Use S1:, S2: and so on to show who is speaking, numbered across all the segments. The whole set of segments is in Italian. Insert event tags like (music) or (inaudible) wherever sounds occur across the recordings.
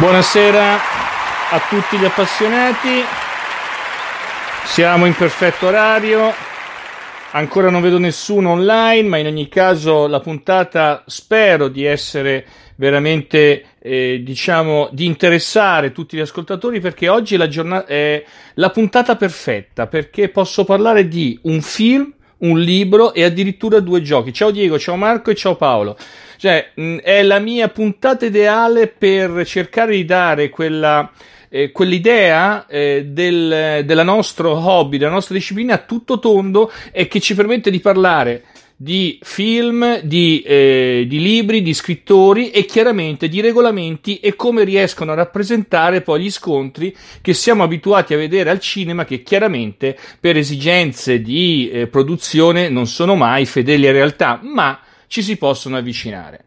S1: Buonasera a tutti gli appassionati, siamo in perfetto orario, ancora non vedo nessuno online, ma in ogni caso la puntata spero di essere veramente eh, diciamo di interessare tutti gli ascoltatori perché oggi la giornata è la puntata perfetta perché posso parlare di un film un libro e addirittura due giochi. Ciao Diego, ciao Marco e ciao Paolo. Cioè, mh, è la mia puntata ideale per cercare di dare quella, eh, quell'idea eh, del, della nostro hobby, della nostra disciplina a tutto tondo e che ci permette di parlare di film, di, eh, di, libri, di scrittori e chiaramente di regolamenti e come riescono a rappresentare poi gli scontri che siamo abituati a vedere al cinema che chiaramente per esigenze di eh, produzione non sono mai fedeli a realtà, ma ci si possono avvicinare.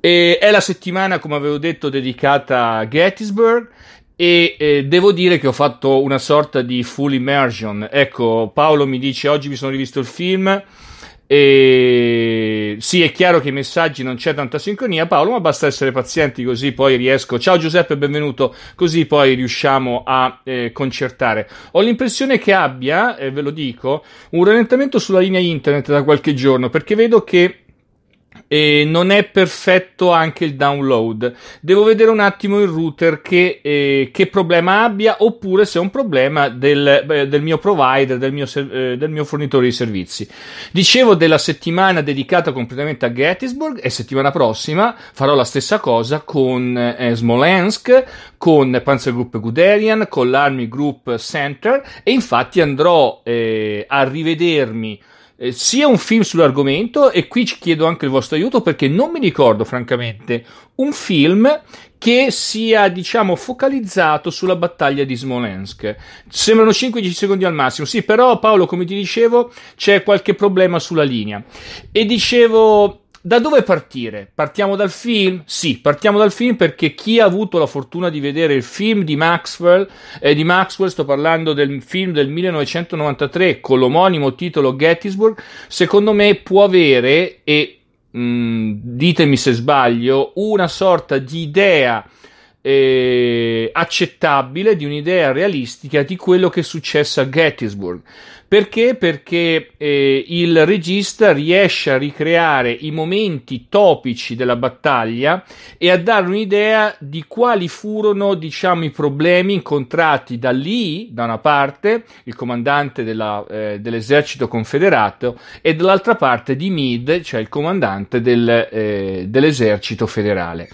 S1: E è la settimana, come avevo detto, dedicata a Gettysburg e eh, devo dire che ho fatto una sorta di full immersion. Ecco, Paolo mi dice oggi mi sono rivisto il film, e sì, è chiaro che i messaggi non c'è tanta sincronia, Paolo, ma basta essere pazienti così poi riesco. Ciao Giuseppe, benvenuto. Così poi riusciamo a eh, concertare. Ho l'impressione che abbia, eh, ve lo dico, un rallentamento sulla linea internet da qualche giorno perché vedo che e non è perfetto anche il download. Devo vedere un attimo il router che, eh, che problema abbia oppure se è un problema del, eh, del mio provider, del mio, eh, del mio, fornitore di servizi. Dicevo della settimana dedicata completamente a Gettysburg e settimana prossima farò la stessa cosa con eh, Smolensk, con Panzergruppe Guderian, con l'Army Group Center e infatti andrò eh, a rivedermi eh, sia un film sull'argomento e qui ci chiedo anche il vostro aiuto perché non mi ricordo francamente un film che sia diciamo focalizzato sulla battaglia di Smolensk. Sembrano 5-10 secondi al massimo. Sì, però Paolo, come ti dicevo, c'è qualche problema sulla linea. E dicevo da dove partire? Partiamo dal film? Sì, partiamo dal film perché chi ha avuto la fortuna di vedere il film di Maxwell, eh, di Maxwell sto parlando del film del 1993 con l'omonimo titolo Gettysburg, secondo me può avere, e mh, mm, ditemi se sbaglio, una sorta di idea eh, accettabile, di un'idea realistica di quello che è successo a Gettysburg. Perché? Perché eh, il regista riesce a ricreare i momenti topici della battaglia e a dare un'idea di quali furono, diciamo, i problemi incontrati da Lee, da una parte, il comandante della, eh, dell'esercito confederato, e dall'altra parte di Meade, cioè il comandante del, eh, dell'esercito federale.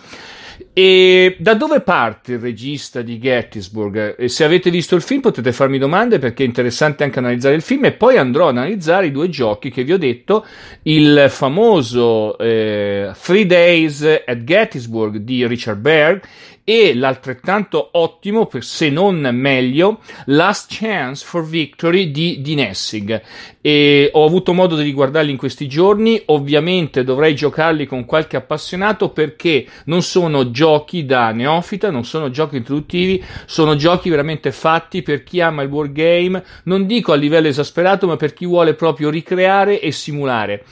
S1: E da dove parte il regista di Gettysburg? E se avete visto il film potete farmi domande perché è interessante anche analizzare il film e poi andrò ad analizzare i due giochi che vi ho detto, il famoso eh, Three Days at Gettysburg di Richard Berg e l'altrettanto ottimo, se non meglio, Last Chance for Victory di Dean Essig. E ho avuto modo di riguardarli in questi giorni, ovviamente dovrei giocarli con qualche appassionato perché non sono giochi giochi da neofita, non sono giochi introduttivi, sono giochi veramente fatti per chi ama il wargame, non dico a livello esasperato, ma per chi vuole proprio ricreare e simulare.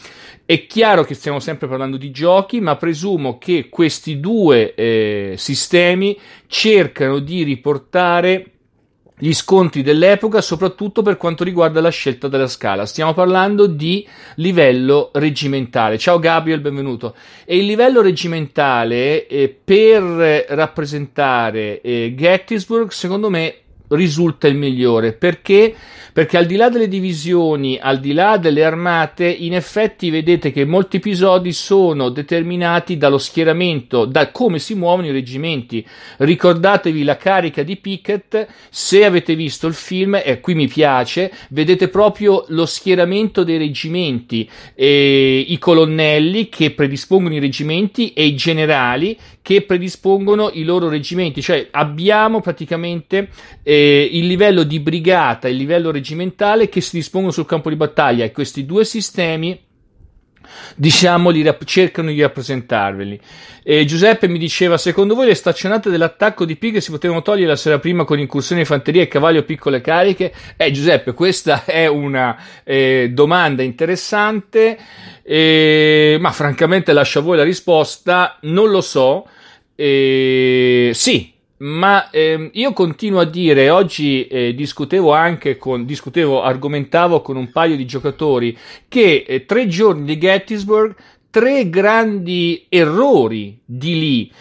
S1: È chiaro che stiamo sempre parlando di giochi, ma presumo che questi due eh, sistemi cercano di riportare gli scontri dell'epoca, soprattutto per quanto riguarda la scelta della scala. Stiamo parlando di livello reggimentale. Ciao Gabriel, benvenuto. E il livello reggimentale eh, per rappresentare eh, Gettysburg, secondo me, risulta il migliore perché perché al di là delle divisioni, al di là delle armate, in effetti vedete che molti episodi sono determinati dallo schieramento, da come si muovono i reggimenti. Ricordatevi la carica di Pickett, se avete visto il film, e qui mi piace, vedete proprio lo schieramento dei reggimenti, eh, i colonnelli che predispongono i reggimenti e i generali che predispongono i loro reggimenti, cioè abbiamo praticamente eh, il livello di brigata, il livello reggimentale che si dispongono sul campo di battaglia e questi due sistemi diciamo, li rapp- cercano di rappresentarveli. E Giuseppe mi diceva: secondo voi le staccionate dell'attacco di Pig si potevano togliere la sera prima con incursione di fanteria e cavallo piccole cariche? Eh, Giuseppe, questa è una eh, domanda interessante, eh, ma francamente lascio a voi la risposta. Non lo so. Eh, sì, ma ehm, io continuo a dire, oggi eh, discutevo anche con, discutevo, argomentavo con un paio di giocatori che eh, tre giorni di Gettysburg, tre grandi errori di lì.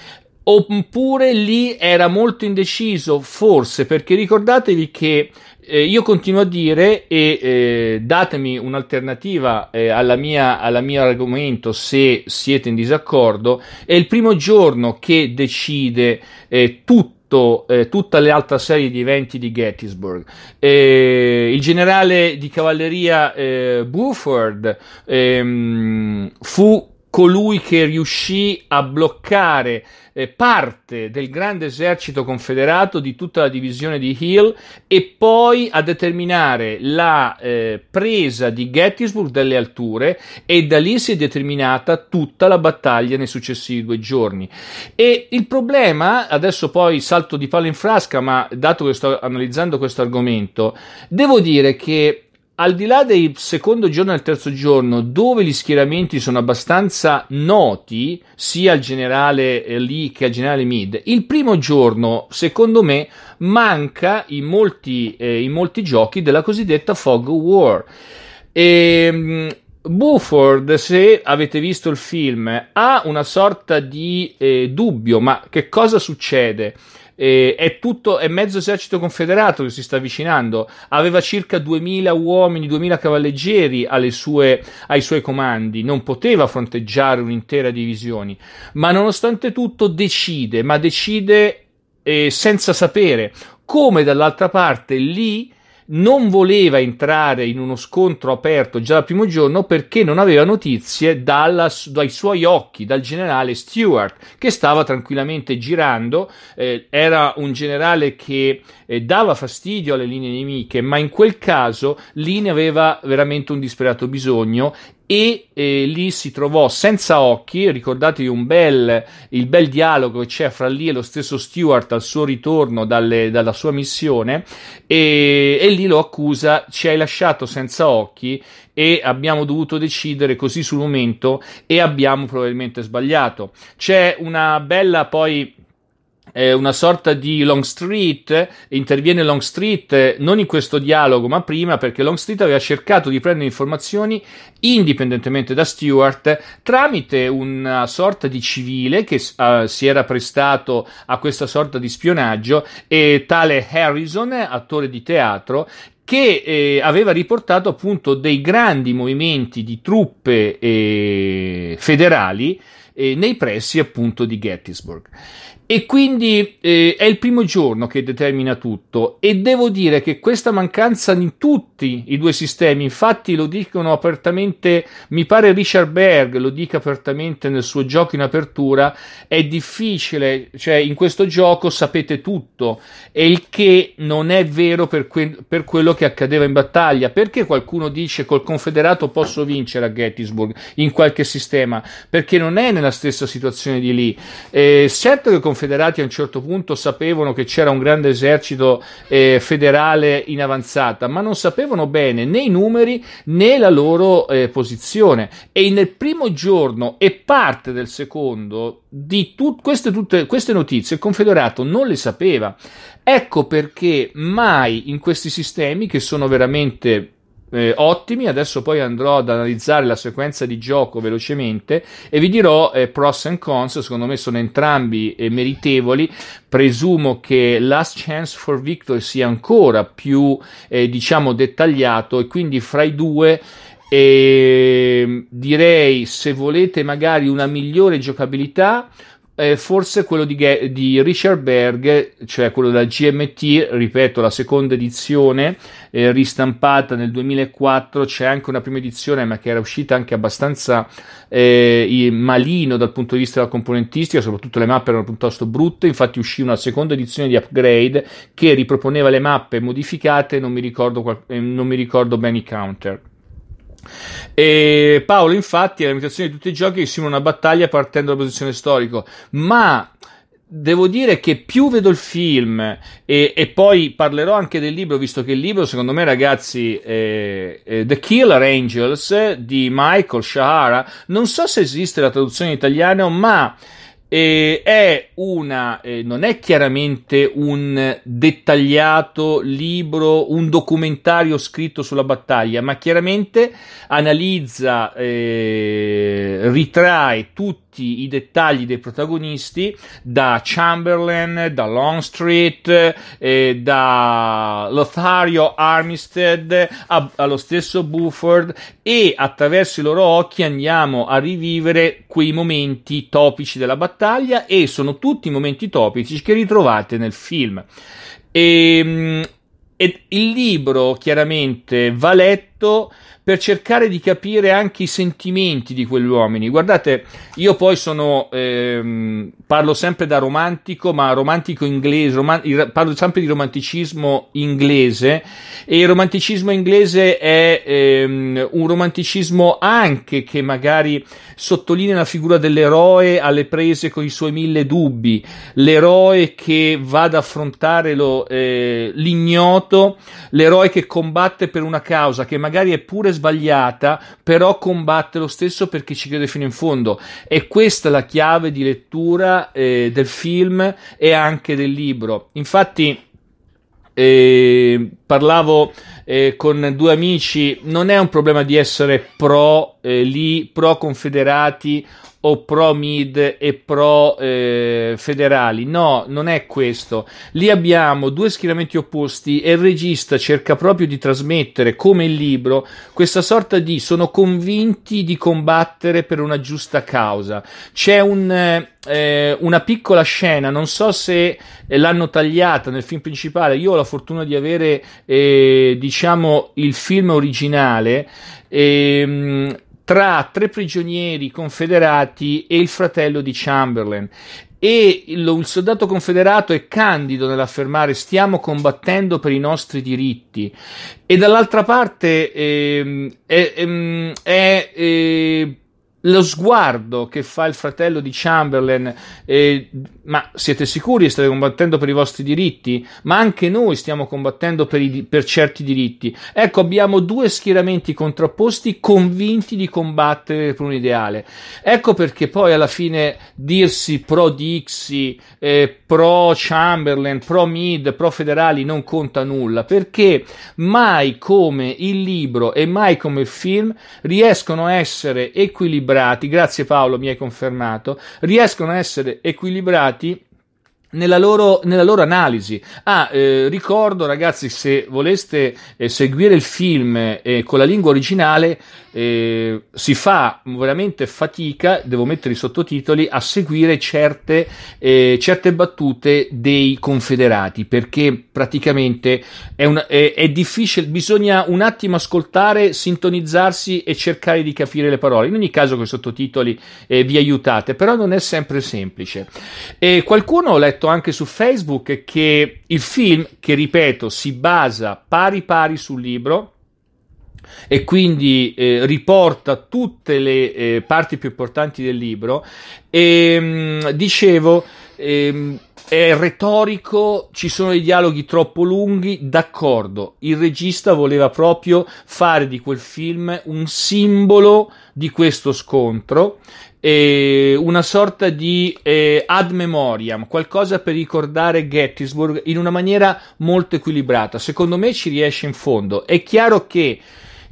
S1: Oppure lì era molto indeciso, forse perché ricordatevi che eh, io continuo a dire e eh, datemi un'alternativa eh, alla, mia, alla mia argomento se siete in disaccordo. È il primo giorno che decide eh, tutto. Eh, tutta l'altra serie di eventi di Gettysburg. Eh, il generale di cavalleria eh, Buford ehm, fu colui che riuscì a bloccare eh, parte del grande esercito confederato di tutta la divisione di Hill e poi a determinare la eh, presa di Gettysburg dalle alture e da lì si è determinata tutta la battaglia nei successivi due giorni. E il problema, adesso poi salto di palla in frasca, ma dato che sto analizzando questo argomento, devo dire che al di là del secondo giorno e del terzo giorno, dove gli schieramenti sono abbastanza noti, sia al generale eh, Lee che al generale Meade, il primo giorno, secondo me, manca in molti, eh, in molti giochi della cosiddetta fog war. E, ehm, Buford, se avete visto il film, ha una sorta di eh, dubbio, ma che cosa succede? eh, è tutto, è mezzo esercito confederato che si sta avvicinando, aveva circa 2000 uomini, 2000 cavalleggeri sue, ai suoi comandi, non poteva fronteggiare un'intera divisione, ma nonostante tutto decide, ma decide eh, senza sapere come dall'altra parte lì non voleva entrare in uno scontro aperto già dal primo giorno perché non aveva notizie dalla, dai suoi occhi, dal generale Stewart, che stava tranquillamente girando. Eh, era un generale che eh, dava fastidio alle linee nemiche, ma in quel caso lì ne aveva veramente un disperato bisogno e eh, lì si trovò senza occhi, ricordatevi un bel, il bel dialogo che c'è fra lì e lo stesso Stewart al suo ritorno dalle, dalla sua missione e, e lì lo accusa, ci hai lasciato senza occhi e abbiamo dovuto decidere così sul momento e abbiamo probabilmente sbagliato. C'è una bella poi eh, una sorta di Longstreet, interviene Longstreet non in questo dialogo ma prima perché Longstreet aveva cercato di prendere informazioni indipendentemente da Stewart tramite una sorta di civile che eh, si era prestato a questa sorta di spionaggio e tale Harrison, attore di teatro, che eh, aveva riportato appunto dei grandi movimenti di truppe eh, federali eh, nei pressi appunto di Gettysburg. E quindi eh, è il primo giorno che determina tutto e devo dire che questa mancanza in tutti i due sistemi, infatti lo dicono apertamente, mi pare Richard Berg lo dica apertamente nel suo gioco in apertura, è difficile, cioè in questo gioco sapete tutto e il che non è vero per, que- per quello che accadeva in battaglia, perché qualcuno dice col confederato posso vincere a Gettysburg in qualche sistema, perché non è nella stessa situazione di lì. Eh, certo che il confederato confederati a un certo punto sapevano che c'era un grande esercito eh, federale in avanzata, ma non sapevano bene né i numeri né la loro eh, posizione. E nel primo giorno e parte del secondo di tut- queste, tutte, queste notizie il confederato non le sapeva. Ecco perché mai in questi sistemi, che sono veramente eh, ottimi. Adesso poi andrò ad analizzare la sequenza di gioco velocemente e vi dirò eh, pros and cons. Secondo me sono entrambi eh, meritevoli. Presumo che Last Chance for Victory sia ancora più eh, diciamo dettagliato e quindi fra i due ehm, direi se volete magari una migliore giocabilità eh, forse quello di, di, Richard Berg, cioè quello della GMT, ripeto, la seconda edizione eh, ristampata nel 2004, c'è anche una prima edizione ma che era uscita anche abbastanza eh, malino dal punto di vista della componentistica, soprattutto le mappe erano piuttosto brutte, infatti uscì una seconda edizione di Upgrade che riproponeva le mappe modificate, non mi ricordo, qual- eh, non mi ricordo bene i counter. E Paolo, infatti, è l'imitazione di tutti i giochi che simula una battaglia partendo dalla posizione storico, ma devo dire che più vedo il film e, e, poi parlerò anche del libro, visto che il libro, secondo me, ragazzi, è, è The Killer Angels di Michael Shahara, non so se esiste la traduzione in italiano, ma eh, è una, eh, non è chiaramente un dettagliato libro, un documentario scritto sulla battaglia, ma chiaramente analizza, eh, ritrae tutti i dettagli dei protagonisti da Chamberlain, da Longstreet, eh, da Lothario Armistead a, allo stesso Buford e attraverso i loro occhi andiamo a rivivere quei momenti topici della battaglia battaglia e sono tutti momenti topici che ritrovate nel film. E, ehm, e il libro chiaramente va letto per cercare di capire anche i sentimenti di quegli uomini. Guardate, io poi sono, ehm, parlo sempre da romantico, ma romantico inglese, roman- parlo sempre di romanticismo inglese e il romanticismo inglese è ehm, un romanticismo anche che magari sottolinea la figura dell'eroe alle prese con i suoi mille dubbi, l'eroe che va ad affrontare lo, eh, l'ignoto, l'eroe che combatte per una causa che magari è pure sbagliata, però combatte lo stesso perché ci crede fino in fondo. E questa è la chiave di lettura eh, del film e anche del libro. Infatti. Eh, parlavo eh, con due amici, non è un problema di essere pro eh, lì, pro confederati o pro mid e pro eh, federali. No, non è questo. Lì abbiamo due schieramenti opposti e il regista cerca proprio di trasmettere, come il libro, questa sorta di sono convinti di combattere per una giusta causa. C'è un. Eh, eh una piccola scena, non so se eh, l'hanno tagliata nel film principale. Io ho la fortuna di avere eh, diciamo, il film originale eh, tra tre prigionieri confederati e il fratello di Chamberlain e il, soldato confederato è candido nell'affermare stiamo combattendo per i nostri diritti e dall'altra parte ehm, ehm, eh, è, è, è, è lo sguardo che fa il fratello di Chamberlain, eh, ma siete sicuri che state combattendo per i vostri diritti? Ma anche noi stiamo combattendo per, i, per certi diritti. Ecco, abbiamo due schieramenti contrapposti convinti di combattere per un ideale. Ecco perché poi alla fine dirsi pro Dixie, eh, pro Chamberlain, pro Mid, pro Federali non conta nulla, perché mai come il libro e mai come il film riescono a essere equilibrati equilibrati, grazie Paolo mi hai confermato, riescono a essere equilibrati nella loro, nella loro, analisi. Ah, eh, ricordo ragazzi, se voleste eh, seguire il film eh, con la lingua originale, eh, si fa veramente fatica, devo mettere i sottotitoli, a seguire certe, eh, certe battute dei confederati, perché praticamente è, un, è, è, difficile, bisogna un attimo ascoltare, sintonizzarsi e cercare di capire le parole. In ogni caso con i sottotitoli eh, vi aiutate, però non è sempre semplice. qualcuno ha letto detto anche su Facebook che il film, che ripeto, si basa pari pari sul libro e quindi eh, riporta tutte le eh, parti più importanti del libro e ehm, dicevo ehm, è retorico, ci sono dei dialoghi troppo lunghi, d'accordo, il regista voleva proprio fare di quel film un simbolo di questo scontro eh, una sorta di eh, ad memoriam, qualcosa per ricordare Gettysburg in una maniera molto equilibrata. Secondo me ci riesce in fondo. È chiaro che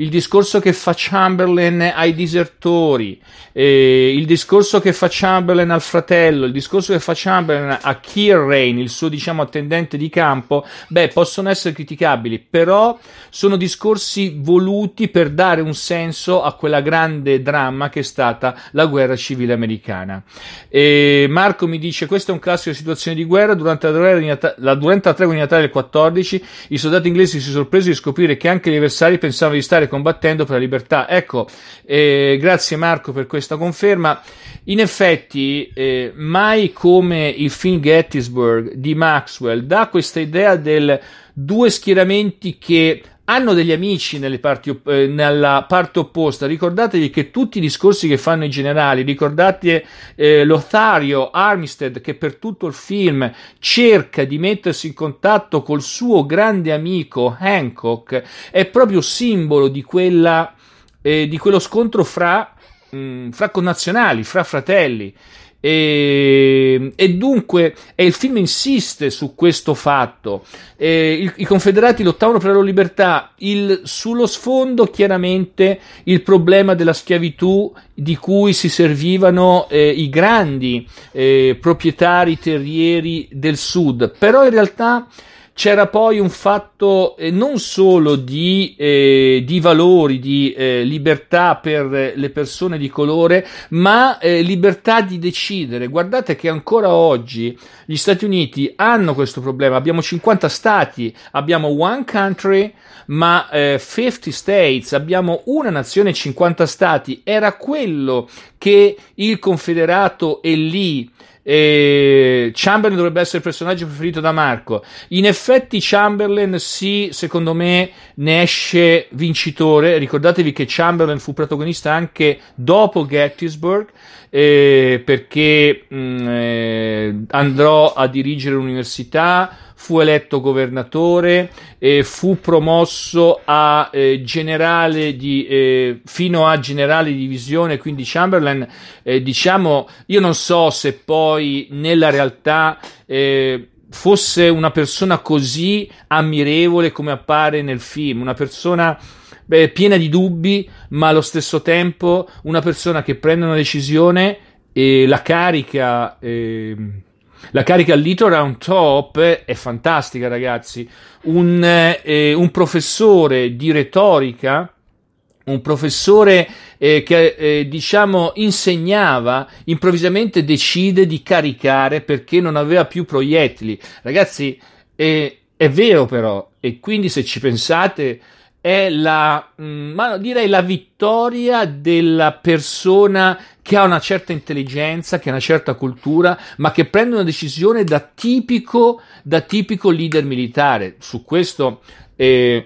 S1: il discorso che fa Chamberlain ai disertori, eh, il discorso che fa Chamberlain al fratello, il discorso che fa Chamberlain a Rain, il suo diciamo attendente di campo, beh, possono essere criticabili, però sono discorsi voluti per dare un senso a quella grande dramma che è stata la guerra civile americana. E Marco mi dice: Questa è un classico situazione di guerra. Durante la, guerra Nata- la, durante la tregua di Natale del 14, i soldati inglesi si sono sorpresi di scoprire che anche gli avversari pensavano di stare combattendo per la libertà. Ecco, eh, grazie Marco per questa conferma. In effetti, eh, mai come il film Gettysburg di Maxwell dà questa idea del due schieramenti che hanno degli amici parti, eh, nella parte opposta, ricordatevi che tutti i discorsi che fanno i generali, ricordate eh, Lothario Armistead che per tutto il film cerca di mettersi in contatto col suo grande amico Hancock, è proprio simbolo di, quella, eh, di quello scontro fra, mh, mm, fra connazionali, fra fratelli. E, ehm, e dunque e il film insiste su questo fatto. E, ehm, il, I Confederati lottavano per la loro libertà, il, sullo sfondo chiaramente il problema della schiavitù di cui si servivano eh, i grandi eh, proprietari terrieri del sud, però in realtà c'era poi un fatto eh, non solo di, eh, di valori, di eh, libertà per le persone di colore, ma eh, libertà di decidere. Guardate che ancora oggi gli Stati Uniti hanno questo problema. Abbiamo 50 stati, abbiamo one country, ma 50 eh, states, abbiamo una nazione e 50 stati. Era quello che il confederato è lì e Chamberlain dovrebbe essere il personaggio preferito da Marco. In effetti, Chamberlain, sì, secondo me ne esce vincitore. Ricordatevi che Chamberlain fu protagonista anche dopo Gettysburg, eh, perché mh, mm, eh, andrò a dirigere l'università fu eletto governatore, eh, fu promosso a eh, generale di, eh, fino a generale di divisione, quindi Chamberlain, eh, diciamo, io non so se poi nella realtà eh, fosse una persona così ammirevole come appare nel film, una persona beh, piena di dubbi, ma allo stesso tempo una persona che prende una decisione e la carica. Eh, la carica al litro round top è fantastica, ragazzi. Un, eh, eh, un professore di retorica un professore eh, che eh, diciamo insegnava improvvisamente decide di caricare perché non aveva più proiettili ragazzi eh, è vero però e quindi se ci pensate è la, mh, mm, direi la vittoria della persona che ha una certa intelligenza, che ha una certa cultura, ma che prende una decisione da tipico, da tipico leader militare. Su questo. Eh,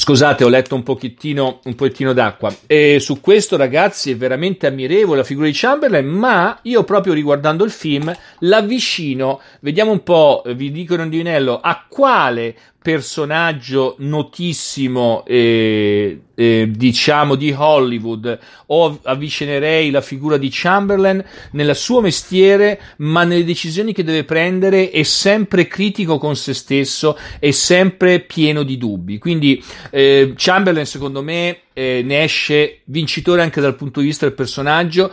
S1: Scusate, ho letto un pochettino, un pochettino d'acqua. E su questo, ragazzi, è veramente ammirevole la figura di Chamberlain, ma io proprio riguardando il film l'avvicino, vediamo un po', vi dico in indovinello, a quale personaggio notissimo, eh, eh, diciamo, di Hollywood, o avvicinerei la figura di Chamberlain nel suo mestiere, ma nelle decisioni che deve prendere è sempre critico con se stesso, è sempre pieno di dubbi. Quindi eh, Chamberlain, secondo me, eh, ne esce vincitore anche dal punto di vista del personaggio.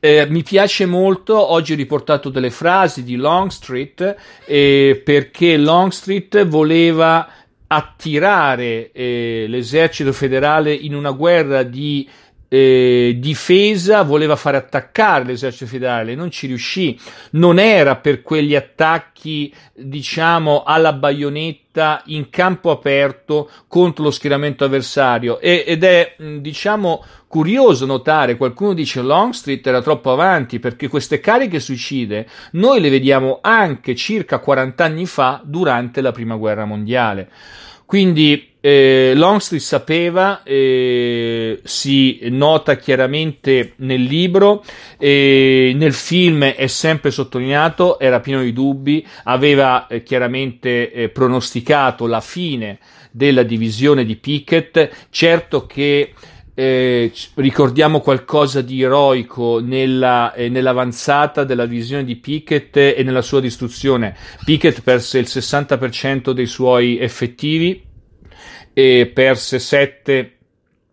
S1: Eh, mi piace molto, oggi ho riportato delle frasi di Longstreet eh, perché Longstreet voleva attirare eh, l'esercito federale in una guerra di eh, difesa voleva fare attaccare l'esercito federale, non ci riuscì, non era per quegli attacchi, diciamo, alla baionetta in campo aperto contro lo schieramento avversario e, ed è, mm, diciamo, curioso notare, qualcuno dice Longstreet era troppo avanti perché queste cariche suicide noi le vediamo anche circa 40 anni fa durante la Prima Guerra Mondiale. Quindi eh, Longstreet sapeva, eh, si nota chiaramente nel libro, eh, nel film è sempre sottolineato, era pieno di dubbi, aveva eh, chiaramente eh, pronosticato la fine della divisione di Pickett, certo che eh, ricordiamo qualcosa di eroico nella, eh, nell'avanzata della divisione di Pickett e nella sua distruzione. Pickett perse il 60% dei suoi effettivi e perse 7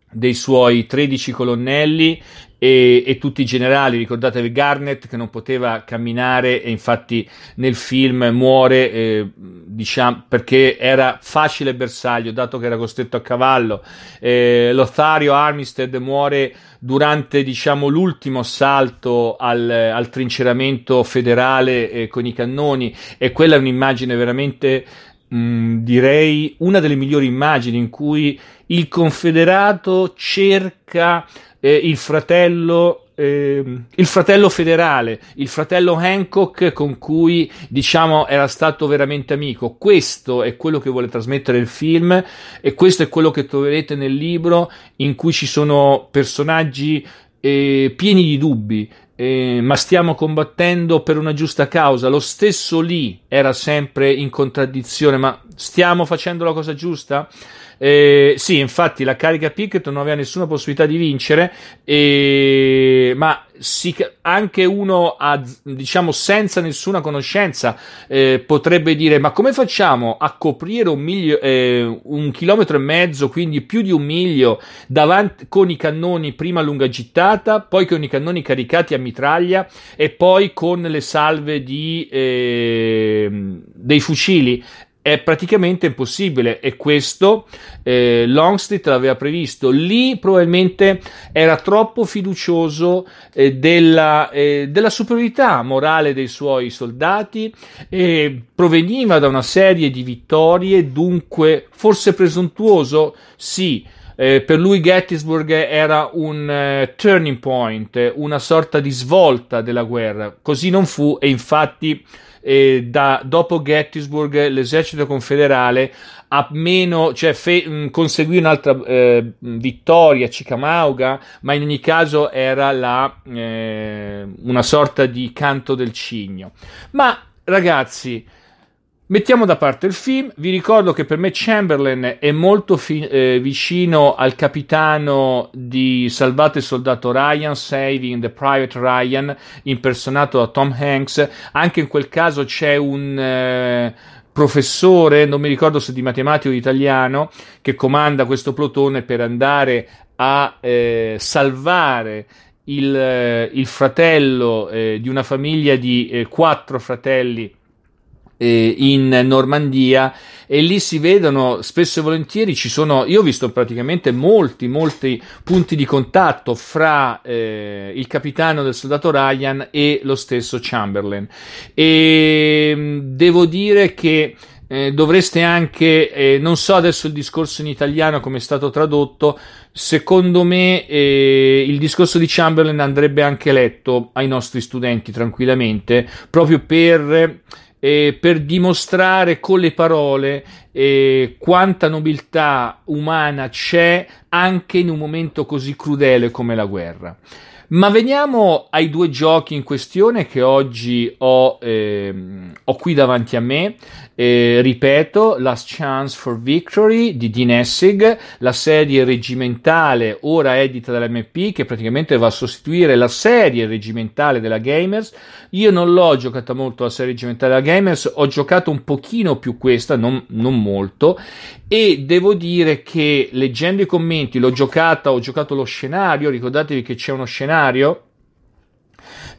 S1: dei suoi 13 colonnelli e, e, tutti i generali. Ricordatevi Garnet che non poteva camminare e infatti nel film muore eh, diciamo, perché era facile bersaglio dato che era costretto a cavallo. Eh, Lothario Armistead muore durante diciamo, l'ultimo assalto al, al trinceramento federale eh, con i cannoni e quella è un'immagine veramente mh, mm, direi una delle migliori immagini in cui il confederato cerca eh, il fratello eh, il fratello federale, il fratello Hancock con cui diciamo era stato veramente amico. Questo è quello che vuole trasmettere il film e questo è quello che troverete nel libro in cui ci sono personaggi eh, pieni di dubbi, eh, ma stiamo combattendo per una giusta causa. Lo stesso lì era sempre in contraddizione, ma stiamo facendo la cosa giusta? Eh, sì, infatti la carica Pickett non aveva nessuna possibilità di vincere, eh, ma si, anche uno a, diciamo senza nessuna conoscenza eh, potrebbe dire ma come facciamo a coprire un, miglio, eh, un, chilometro e mezzo quindi più di un miglio davanti, con i cannoni prima a lunga gittata poi con i cannoni caricati a mitraglia e poi con le salve di, eh, dei fucili è praticamente impossibile e questo eh, Longstreet l'aveva previsto lì probabilmente era troppo fiducioso eh, della, eh, della, superiorità morale dei suoi soldati e proveniva da una serie di vittorie dunque forse presuntuoso sì eh, per lui Gettysburg era un eh, turning point, una sorta di svolta della guerra. Così non fu e infatti eh, da, dopo Gettysburg l'esercito confederale a meno, cioè fe, mm, conseguì un'altra eh, vittoria a Chicamauga, ma in ogni caso era la, eh, una sorta di canto del cigno. Ma ragazzi, Mettiamo da parte il film, vi ricordo che per me Chamberlain è molto fi- eh, vicino al capitano di Salvate il soldato Ryan, Saving the Private Ryan, impersonato da Tom Hanks, anche in quel caso c'è un... Eh, professore, non mi ricordo se di matematico o di italiano, che comanda questo plotone per andare a eh, salvare il, eh, il fratello eh, di una famiglia di eh, quattro fratelli eh, in Normandia e lì si vedono spesso e volentieri ci sono io ho visto praticamente molti molti punti di contatto fra eh, il capitano del soldato Ryan e lo stesso Chamberlain e mm, devo dire che eh, dovreste anche, eh, non so adesso il discorso in italiano come è stato tradotto, secondo me eh, il discorso di Chamberlain andrebbe anche letto ai nostri studenti tranquillamente, proprio per eh, per dimostrare con le parole eh, quanta nobiltà umana c'è anche in un momento così crudele come la guerra. Ma veniamo ai due giochi in questione che oggi ho, ehm, ho qui davanti a me. Eh, ripeto, Last Chance for Victory di Dean Essig, la serie regimentale ora edita dall'MP che praticamente va a sostituire la serie regimentale della Gamers. Io non l'ho giocata molto la serie regimentale della Gamers, ho giocato un pochino più questa, non, non molto, e devo dire che leggendo i commenti, l'ho giocata, ho giocato lo scenario, ricordatevi che c'è uno scenario scenario.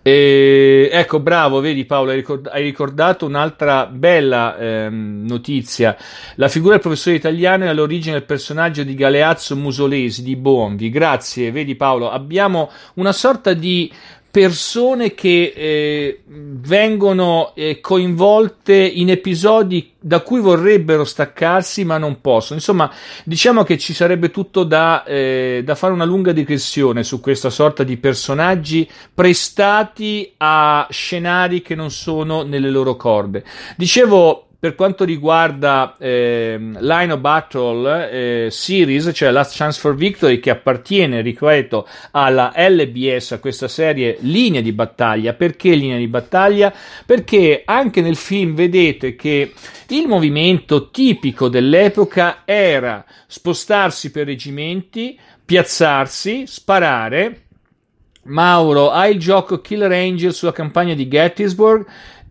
S1: E, ecco, bravo, vedi Paolo, hai ricordato un'altra bella ehm, notizia. La figura del professore italiano è all'origine del personaggio di Galeazzo Musolesi di Bonvi. Grazie, vedi Paolo, abbiamo una sorta di persone che eh, vengono eh, coinvolte in episodi da cui vorrebbero staccarsi ma non possono. Insomma, diciamo che ci sarebbe tutto da, eh, da fare una lunga digressione su questa sorta di personaggi prestati a scenari che non sono nelle loro corde. Dicevo, per quanto riguarda eh, Line Battle eh, Series, cioè Last Chance for Victory, che appartiene, ripeto, alla LBS, a questa serie Linea di battaglia. Perché linea di battaglia? Perché anche nel film vedete che il movimento tipico dell'epoca era spostarsi per reggimenti, piazzarsi, sparare. Mauro, hai il gioco Killer Angel sulla campagna di Gettysburg?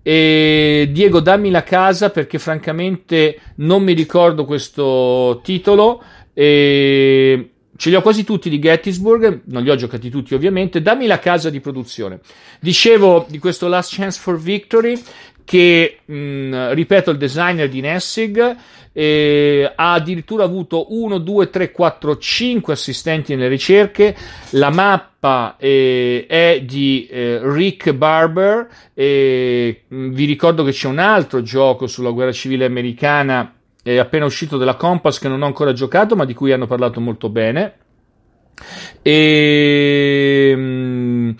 S1: E Diego, dammi la casa perché francamente non mi ricordo questo titolo. E ce li ho quasi tutti di Gettysburg, non li ho giocati tutti ovviamente, dammi la casa di produzione. Dicevo di questo Last Chance for Victory che, mh, mm, ripeto, il designer di Nessig eh, ha addirittura avuto 1, 2, 3, 4, 5 assistenti nelle ricerche, la mappa eh, è di eh, Rick Barber, mm, vi ricordo che c'è un altro gioco sulla guerra civile americana eh, appena uscito dalla Compass che non ho ancora giocato ma di cui hanno parlato molto bene. E, mm,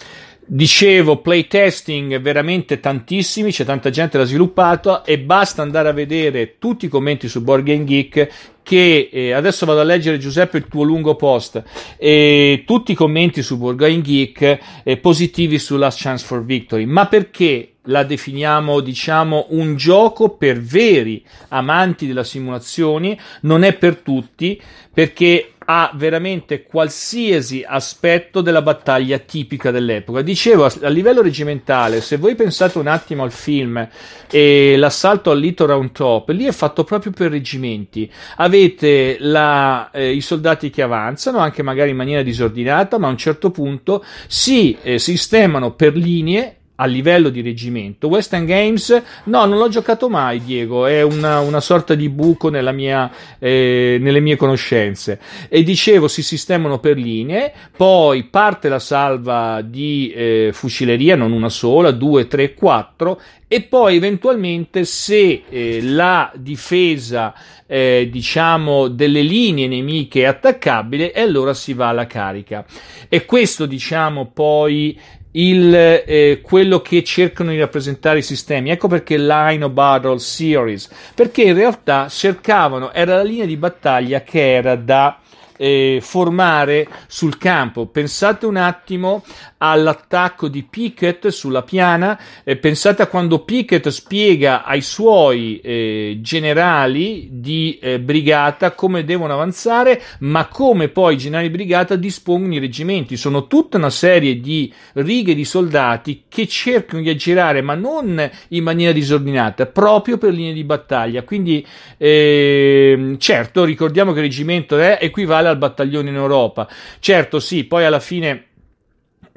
S1: Dicevo, playtesting veramente tantissimi, c'è tanta gente che l'ha sviluppato e basta andare a vedere tutti i commenti su Board Game Geek che eh, adesso vado a leggere Giuseppe il tuo lungo post e tutti i commenti su Board Game Geek eh, positivi su Last Chance for Victory, ma perché la definiamo, diciamo, un gioco per veri amanti della simulazione, non è per tutti, perché ha veramente qualsiasi aspetto della battaglia tipica dell'epoca. Dicevo, a livello regimentale, se voi pensate un attimo al film e l'assalto al Lito Round Top, lì è fatto proprio per reggimenti. Avete la, eh, i soldati che avanzano, anche magari in maniera disordinata, ma a un certo punto si eh, sistemano per linee a livello di reggimento. West End Games, no, non l'ho giocato mai, Diego, è una, una sorta di buco mia, eh, nelle mie conoscenze. E dicevo, si sistemano per linee, poi parte la salva di eh, fucileria, non una sola, due, tre, quattro, e poi eventualmente se eh, la difesa eh, diciamo delle linee nemiche è attaccabile e allora si va alla carica e questo diciamo poi il, eh, quello che cercano di rappresentare i sistemi. Ecco perché Line of Battle Series, perché in realtà cercavano, era la linea di battaglia che era da eh, formare sul campo. Pensate un attimo all'attacco di Pickett sulla piana. Eh, pensate a quando Pickett spiega ai suoi eh, generali di eh, brigata come devono avanzare, ma come poi i generali di brigata dispongono i reggimenti. Sono tutta una serie di righe di soldati che cercano di aggirare, ma non in maniera disordinata, proprio per linee di battaglia. Quindi, ehm, certo, ricordiamo che il reggimento è equivale al battaglione in Europa. Certo, sì, poi alla fine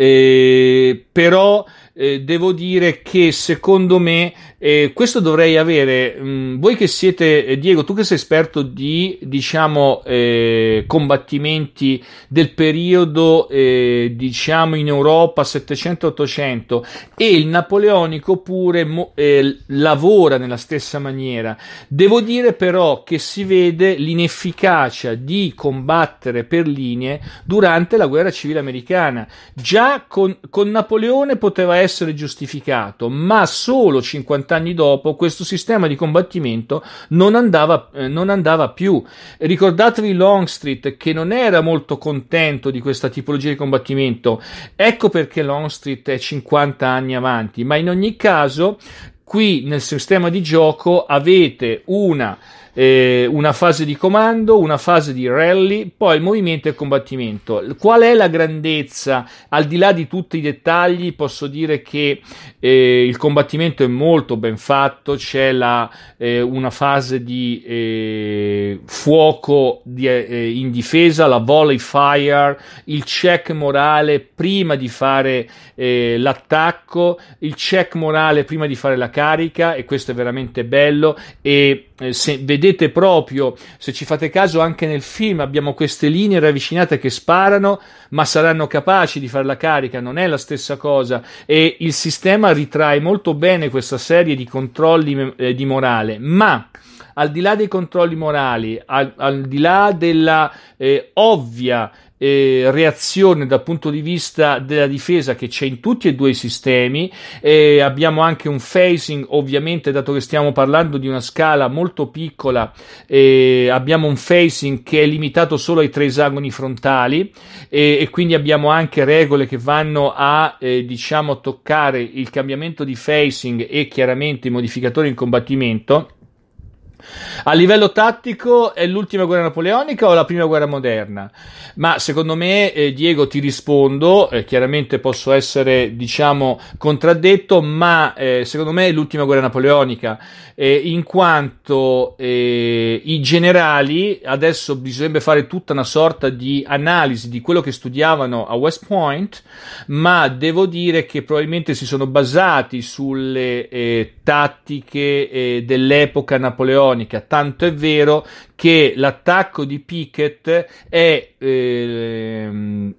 S1: Eh, pero Eh, devo dire che secondo me eh, questo dovrei avere. Mh, mm, voi che siete, eh, Diego, tu che sei esperto di diciamo eh, combattimenti del periodo eh, diciamo in Europa 700-800 e il napoleonico pure mo- lavora nella stessa maniera. Devo dire però che si vede l'inefficacia di combattere per linee durante la guerra civile americana. Già con, con Napoleone poteva essere essere giustificato, ma solo 50 anni dopo questo sistema di combattimento non andava, eh, non andava più. Ricordatevi Longstreet che non era molto contento di questa tipologia di combattimento, ecco perché Longstreet è 50 anni avanti, ma in ogni caso qui nel sistema di gioco avete una eh, una fase di comando, una fase di rally, poi il movimento e il combattimento. Qual è la grandezza? Al di là di tutti i dettagli, posso dire che eh, il combattimento è molto ben fatto, c'è la, eh, una fase di eh, fuoco di, eh, in difesa, la volley fire, il check morale prima di fare eh, l'attacco, il check morale prima di fare la carica e questo è veramente bello e eh, se vedete proprio, se ci fate caso anche nel film, abbiamo queste linee ravvicinate che sparano, ma saranno capaci di fare la carica, non è la stessa cosa e il sistema ritrae molto bene questa serie di controlli eh, di morale, ma al di là dei controlli morali, al, al di là della eh, ovvia eh, reazione dal punto di vista della difesa che c'è in tutti e due i sistemi. Eh, abbiamo anche un phasing, ovviamente, dato che stiamo parlando di una scala molto piccola, eh, abbiamo un phasing che è limitato solo ai tre esagoni frontali e quindi abbiamo anche regole che vanno a eh, diciamo toccare il cambiamento di phasing e chiaramente i modificatori in combattimento. A livello tattico è l'ultima guerra napoleonica o la prima guerra moderna? Ma secondo me, eh, Diego, ti rispondo, eh, chiaramente posso essere, diciamo, contraddetto, ma eh, secondo me è l'ultima guerra napoleonica, eh, in quanto eh, i generali, adesso bisognerebbe fare tutta una sorta di analisi di quello che studiavano a West Point, ma devo dire che probabilmente si sono basati sulle eh, tattiche dell'epoca napoleonica ironica, tanto è vero che l'attacco di Pickett è... Ehm,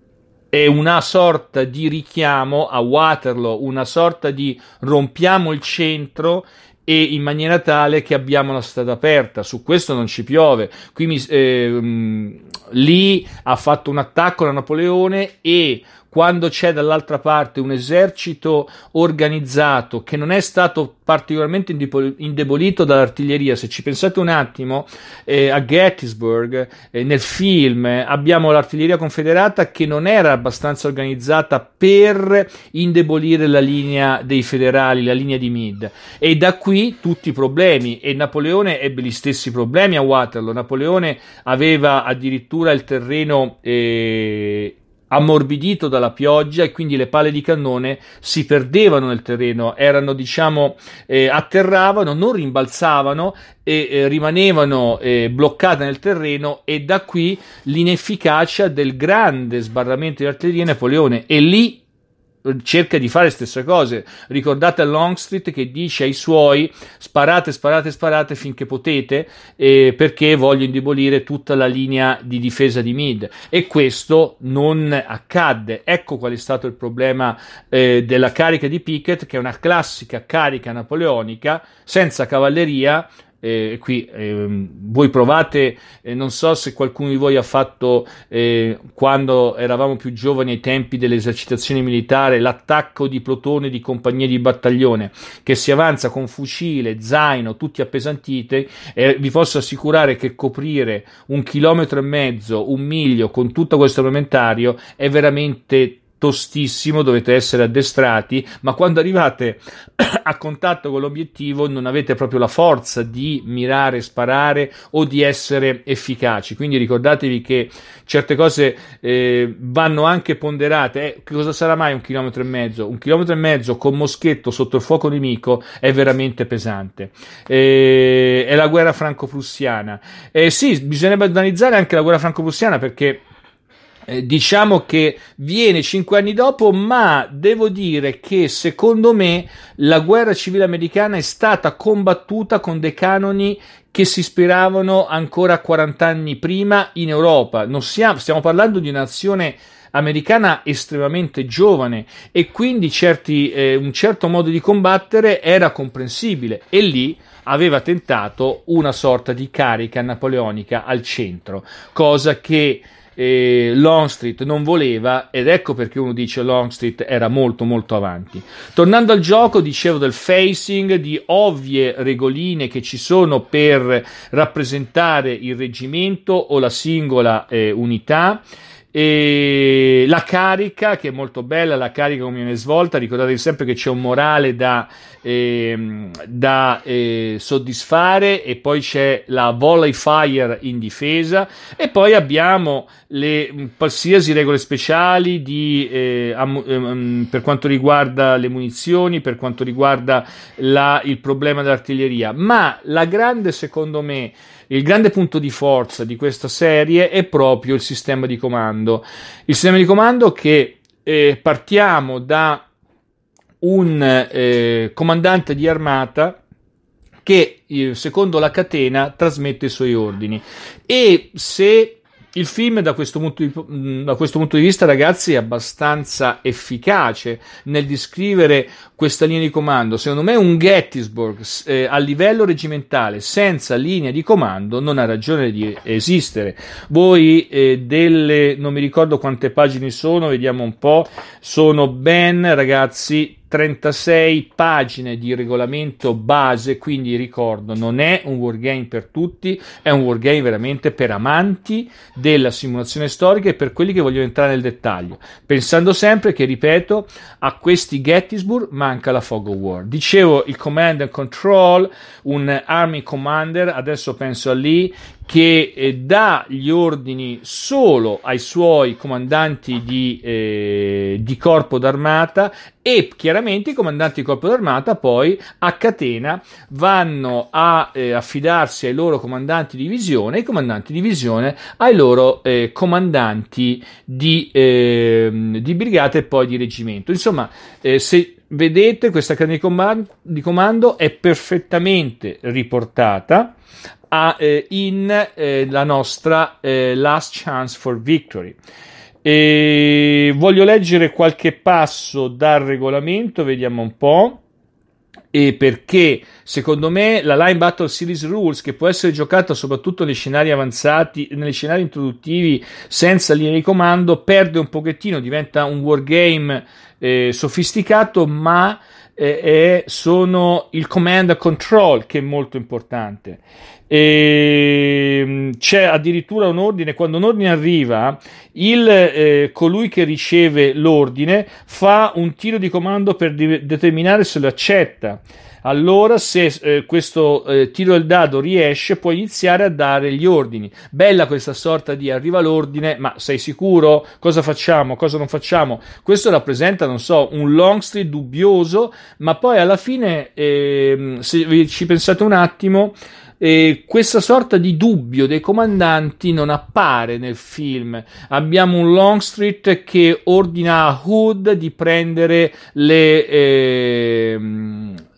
S1: è una sorta di richiamo a Waterloo, una sorta di rompiamo il centro e in maniera tale che abbiamo la strada aperta. Su questo non ci piove. Qui mi, eh, lì ha fatto un attacco da Napoleone e quando c'è dall'altra parte un esercito organizzato che non è stato particolarmente indebolito dall'artiglieria, se ci pensate un attimo, eh, a Gettysburg, eh, nel film, abbiamo l'artiglieria confederata che non era abbastanza organizzata per indebolire la linea dei federali, la linea di Meade. E da qui tutti i problemi. E Napoleone ebbe gli stessi problemi a Waterloo. Napoleone aveva addirittura il terreno eh, ammorbidito dalla pioggia e quindi le pale di cannone si perdevano nel terreno, erano diciamo eh, atterravano, non rimbalzavano e eh, rimanevano eh, bloccate nel terreno e da qui l'inefficacia del grande sbarramento di artiglieria Napoleone e lì cerca di fare le stesse cose. Ricordate Longstreet che dice ai suoi sparate, sparate, sparate finché potete eh, perché voglio indebolire tutta la linea di difesa di Mid e questo non accadde. Ecco qual è stato il problema eh, della carica di Pickett che è una classica carica napoleonica senza cavalleria eh, qui eh, voi provate, eh, non so se qualcuno di voi ha fatto eh, quando eravamo più giovani ai tempi dell'esercitazione militare l'attacco di plotone di compagnia di battaglione che si avanza con fucile, zaino, tutti appesantiti e vi posso assicurare che coprire un chilometro e mezzo, un miglio con tutto questo armamentario è veramente tostissimo, dovete essere addestrati, ma quando arrivate (clears throat) a contatto con l'obiettivo non avete proprio la forza di mirare, sparare o di essere efficaci. Quindi ricordatevi che certe cose eh, vanno anche ponderate. Eh, cosa sarà mai un chilometro e mezzo? Un chilometro e mezzo con moschetto sotto il fuoco nemico è veramente pesante. Eh, è la guerra franco-prussiana. Eh, sì, bisognerebbe analizzare anche la guerra franco-prussiana perché eh, diciamo che viene cinque anni dopo, ma devo dire che secondo me la guerra civile americana è stata combattuta con dei canoni che si ispiravano ancora 40 anni prima in Europa. Non siamo, stiamo parlando di un'azione americana estremamente giovane e quindi certi, eh, un certo modo di combattere era comprensibile e lì aveva tentato una sorta di carica napoleonica al centro, cosa che eh, Longstreet non voleva ed ecco perché uno dice Longstreet era molto molto avanti. Tornando al gioco, dicevo del facing, di ovvie regoline che ci sono per rappresentare il reggimento o la singola eh, unità. E la carica che è molto bella, la carica come viene svolta, ricordatevi sempre che c'è un morale da, eh, da eh, soddisfare e poi c'è la volley fire in difesa e poi abbiamo le mm, qualsiasi regole speciali di, eh, am, ehm, mm, per quanto riguarda le munizioni, per quanto riguarda la, il problema dell'artiglieria, ma la grande secondo me il grande punto di forza di questa serie è proprio il sistema di comando. Il sistema di comando che eh, partiamo da un eh, comandante di armata che eh, secondo la catena trasmette i suoi ordini e se il film da questo, di, mm, da questo, punto di, vista, ragazzi, è abbastanza efficace nel descrivere questa linea di comando. Secondo me un Gettysburg eh, a livello regimentale senza linea di comando non ha ragione di esistere. Voi eh, delle, non mi ricordo quante pagine sono, vediamo un po', sono ben, ragazzi, 36 pagine di regolamento base, quindi ricordo, non è un wargame per tutti, è un wargame veramente per amanti della simulazione storica e per quelli che vogliono entrare nel dettaglio, pensando sempre che, ripeto, a questi Gettysburg manca la Fog of War. Dicevo il Command and Control, un Army Commander, adesso penso a lì, che eh, dà gli ordini solo ai suoi comandanti di, eh, di, corpo d'armata e chiaramente i comandanti di corpo d'armata poi a catena vanno a eh, affidarsi ai loro comandanti di visione e i comandanti di visione ai loro eh, comandanti di, ehm, di brigata e poi di reggimento. Insomma, eh, se vedete questa catena di comando, di comando è perfettamente riportata a, eh, in eh, la nostra eh, Last Chance for Victory. E voglio leggere qualche passo dal regolamento, vediamo un po' e perché secondo me la Line Battle Series Rules che può essere giocata soprattutto nei scenari avanzati, negli scenari introduttivi senza linea di comando, perde un pochettino, diventa un wargame eh, sofisticato, ma eh, sono il command and control che è molto importante. E, ehm, c'è addirittura un ordine, quando un ordine arriva, il, eh, colui che riceve l'ordine fa un tiro di comando per di- determinare se lo accetta. Allora, se eh, questo eh, tiro il dado riesce, puoi iniziare a dare gli ordini. Bella questa sorta di arriva l'ordine, ma sei sicuro? Cosa facciamo? Cosa non facciamo? Questo rappresenta, non so, un Longstreet dubbioso, ma poi alla fine, eh, se ci pensate un attimo. Eh, questa sorta di dubbio dei comandanti non appare nel film. Abbiamo un Longstreet che ordina a Hood di prendere le, eh,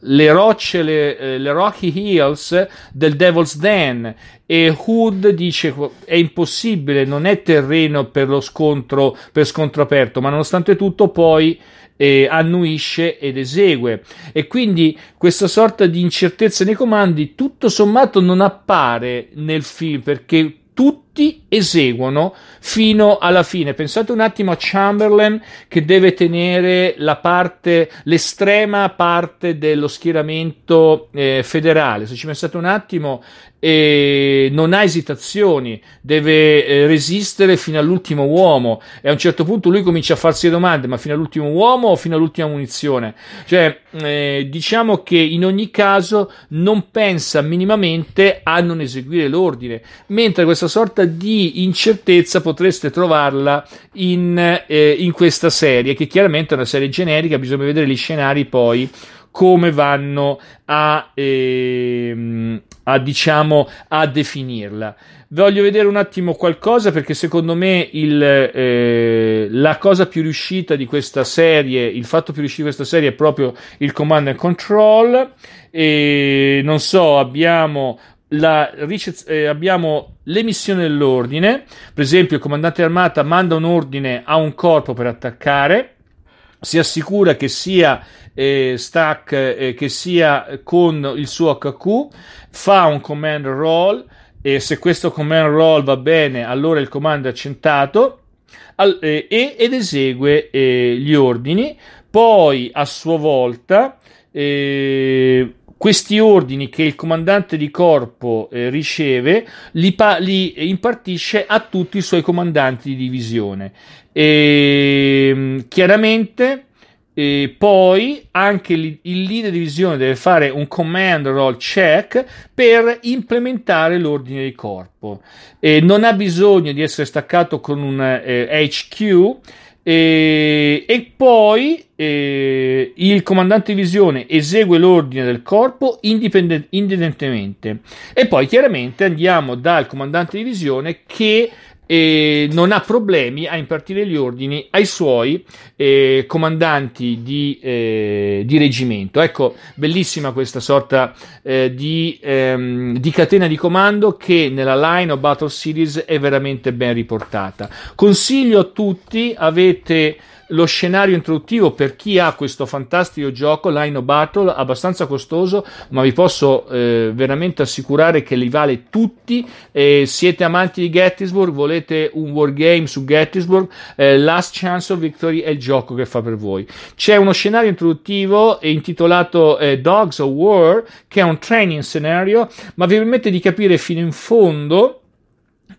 S1: le rocce, le, eh, le, Rocky Hills del Devil's Den e Hood dice è impossibile, non è terreno per lo scontro, per scontro aperto, ma nonostante tutto poi eh, annuisce ed esegue e quindi questa sorta di incertezza nei comandi tutto sommato non appare nel film perché tutto tutti eseguono fino alla fine. Pensate un attimo a Chamberlain che deve tenere la parte, l'estrema parte dello schieramento eh, federale. Se ci pensate un attimo, eh, non ha esitazioni, deve eh, resistere fino all'ultimo uomo e a un certo punto lui comincia a farsi le domande, ma fino all'ultimo uomo o fino all'ultima munizione? Cioè, eh, diciamo che in ogni caso non pensa minimamente a non eseguire l'ordine, mentre questa sorta sorta di incertezza potreste trovarla in, eh, in questa serie, che chiaramente è una serie generica, bisogna vedere gli scenari poi come vanno a, eh, a, diciamo, a definirla. Voglio vedere un attimo qualcosa perché secondo me il, eh, la cosa più riuscita di questa serie, il fatto più riuscito di questa serie è proprio il command and control. E non so, abbiamo la, eh, abbiamo l'emissione dell'ordine, per esempio il comandante armata manda un ordine a un corpo per attaccare, si assicura che sia eh, stack, eh, che sia con il suo HQ, fa un command roll e se questo command roll va bene allora il comando è accentato al, eh, ed esegue eh, gli ordini, poi a sua volta... Eh, questi ordini che il comandante di corpo eh, riceve li, pa- li, impartisce a tutti i suoi comandanti di divisione. E, ehm, chiaramente. E eh, poi anche il leader di divisione deve fare un command roll check per implementare l'ordine di corpo. E non ha bisogno di essere staccato con un eh, HQ e, e poi eh, il comandante di visione esegue l'ordine del corpo indipendentemente. E poi chiaramente andiamo dal comandante di visione che e non ha problemi a impartire gli ordini ai suoi eh, comandanti di, eh, di, reggimento. Ecco, bellissima questa sorta eh, di, ehm, di, catena di comando che nella Line of Battle Series è veramente ben riportata. Consiglio a tutti, avete lo scenario introduttivo per chi ha questo fantastico gioco, Lino Battle, abbastanza costoso, ma vi posso eh, veramente assicurare che li vale tutti. Eh, siete amanti di Gettysburg, volete un wargame su Gettysburg, eh, Last Chance of Victory è il gioco che fa per voi. C'è uno scenario introduttivo eh, intitolato eh, Dogs of War, che è un training scenario, ma vi permette di capire fino in fondo.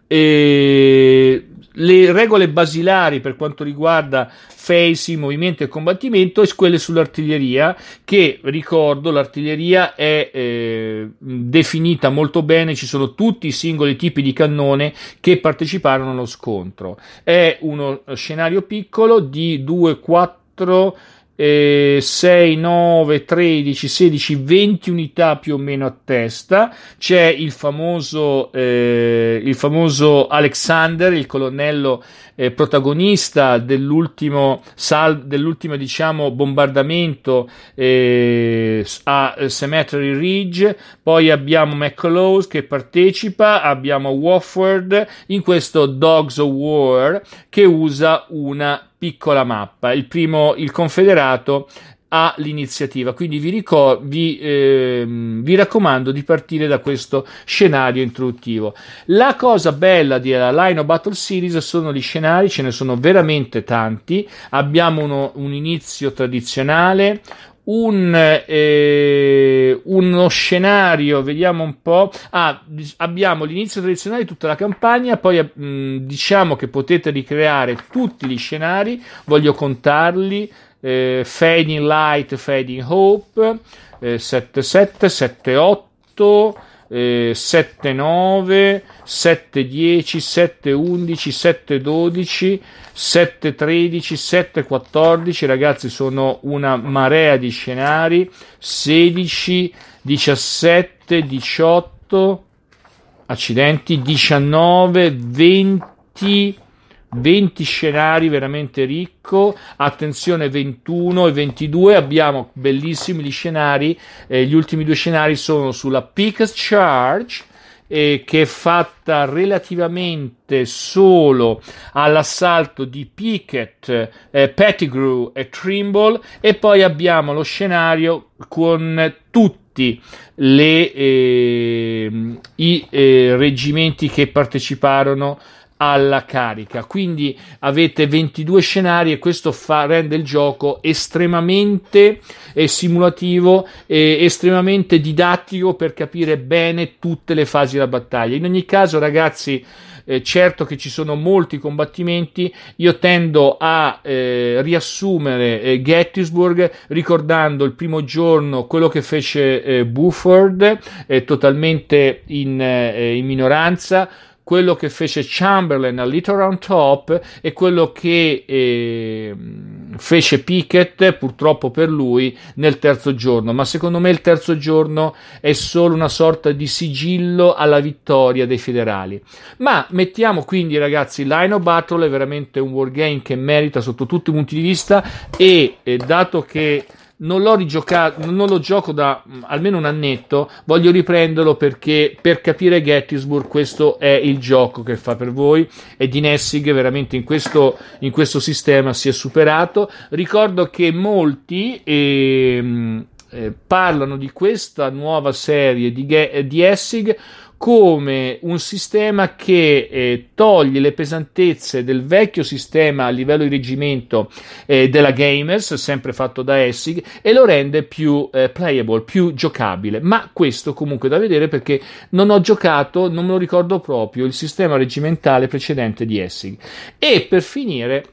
S1: Eh, le regole basilari per quanto riguarda facing, movimento e combattimento e quelle sull'artiglieria che ricordo l'artiglieria è eh, definita molto bene ci sono tutti i singoli tipi di cannone che parteciparono allo scontro è uno scenario piccolo di 2 4 eh, 6, 9, 13, 16, 20 unità più o meno a testa. C'è il famoso, eh, il famoso Alexander, il colonnello eh, protagonista dell'ultimo, sal- dell'ultimo diciamo, bombardamento eh, a Cemetery Ridge. Poi abbiamo McClose che partecipa, abbiamo Wofford in questo Dogs of War che usa una piccola mappa. Il primo, il Confederato, ha l'iniziativa, quindi vi, ricor- vi, eh, vi raccomando di partire da questo scenario introduttivo. La cosa bella della Line of Battle Series sono gli scenari, ce ne sono veramente tanti. Abbiamo uno, un inizio tradizionale, un, eh, uno scenario, vediamo un po'. Ah, abbiamo l'inizio tradizionale di tutta la campagna, poi eh, mh, diciamo che potete ricreare tutti gli scenari, voglio contarli. Eh, fading Light, Fading Hope, eh, 7-7, 7-8 eh, 7 9 7 10 7 11 7 12 7 13 7 14 ragazzi sono una marea di scenari 16 17 18 accidenti 19 20 20 scenari veramente ricco, attenzione 21 e 22, abbiamo bellissimi gli scenari, eh, gli ultimi due scenari sono sulla Peak Charge eh, che è fatta relativamente solo all'assalto di Pickett, eh, Pettigrew e Trimble e poi abbiamo lo scenario con tutti le, ehm, i eh, reggimenti che parteciparono alla carica. Quindi avete 22 scenari e questo fa, rende il gioco estremamente eh, simulativo e estremamente didattico per capire bene tutte le fasi della battaglia. In ogni caso, ragazzi. Eh, certo che ci sono molti combattimenti, io tendo a eh, riassumere eh, Gettysburg ricordando il primo giorno quello che fece eh, Buford, eh, totalmente in, eh, in minoranza quello che fece Chamberlain a Little Round Top e quello che eh, fece Pickett, purtroppo per lui, nel terzo giorno. Ma secondo me il terzo giorno è solo una sorta di sigillo alla vittoria dei federali. Ma mettiamo quindi, ragazzi, Lino Battle è veramente un wargame che merita sotto tutti i punti di vista e eh, dato che non l'ho rigiocato, non lo gioco da mm, almeno un annetto, voglio riprenderlo perché per capire Gettysburg questo è il gioco che fa per voi e di Nessig veramente in questo, in questo sistema si è superato. Ricordo che molti ehm, eh, parlano di questa nuova serie di, di Essig come un sistema che eh, toglie le pesantezze del vecchio sistema a livello di reggimento eh, della Gamers, sempre fatto da Essig, e lo rende più eh, playable, più giocabile. Ma questo comunque da vedere perché non ho giocato, non me lo ricordo proprio, il sistema reggimentale precedente di Essig. E per finire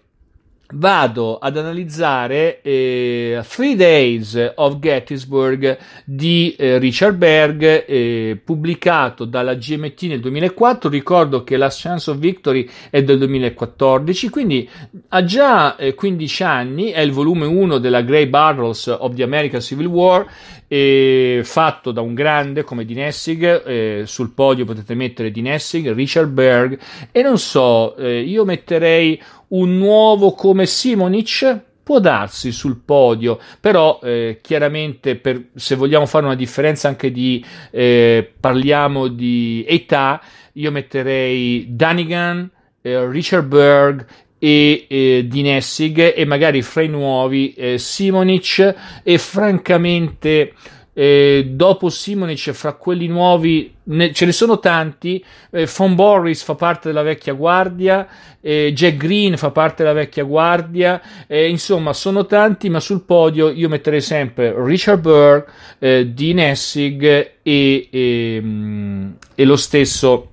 S1: vado ad analizzare eh, Three Days of Gettysburg di eh, Richard Berg, eh, pubblicato dalla GMT nel 2004. Ricordo che la Chance of Victory è del 2014, quindi ha già 15 eh, anni. È il volume 1 della Grey Barrels of the American Civil War eh, fatto da un grande come Di Nessig, eh, sul podio potete mettere Di Nessig, Richard Berg e non so, eh, io metterei un nuovo come Simonic, può darsi sul podio, però eh, chiaramente per, se vogliamo fare una differenza anche di eh, parliamo di età, io metterei Dunigan, eh, Richard Berg e eh, di Nessig e magari fra i nuovi eh, Simonic e francamente eh, dopo Simonic fra quelli nuovi ne, ce ne sono tanti eh, Von Boris fa parte della vecchia guardia eh, Jack Green fa parte della vecchia guardia eh, insomma sono tanti ma sul podio io metterei sempre Richard Burr, eh, di Nessig e, e, ehm, e lo stesso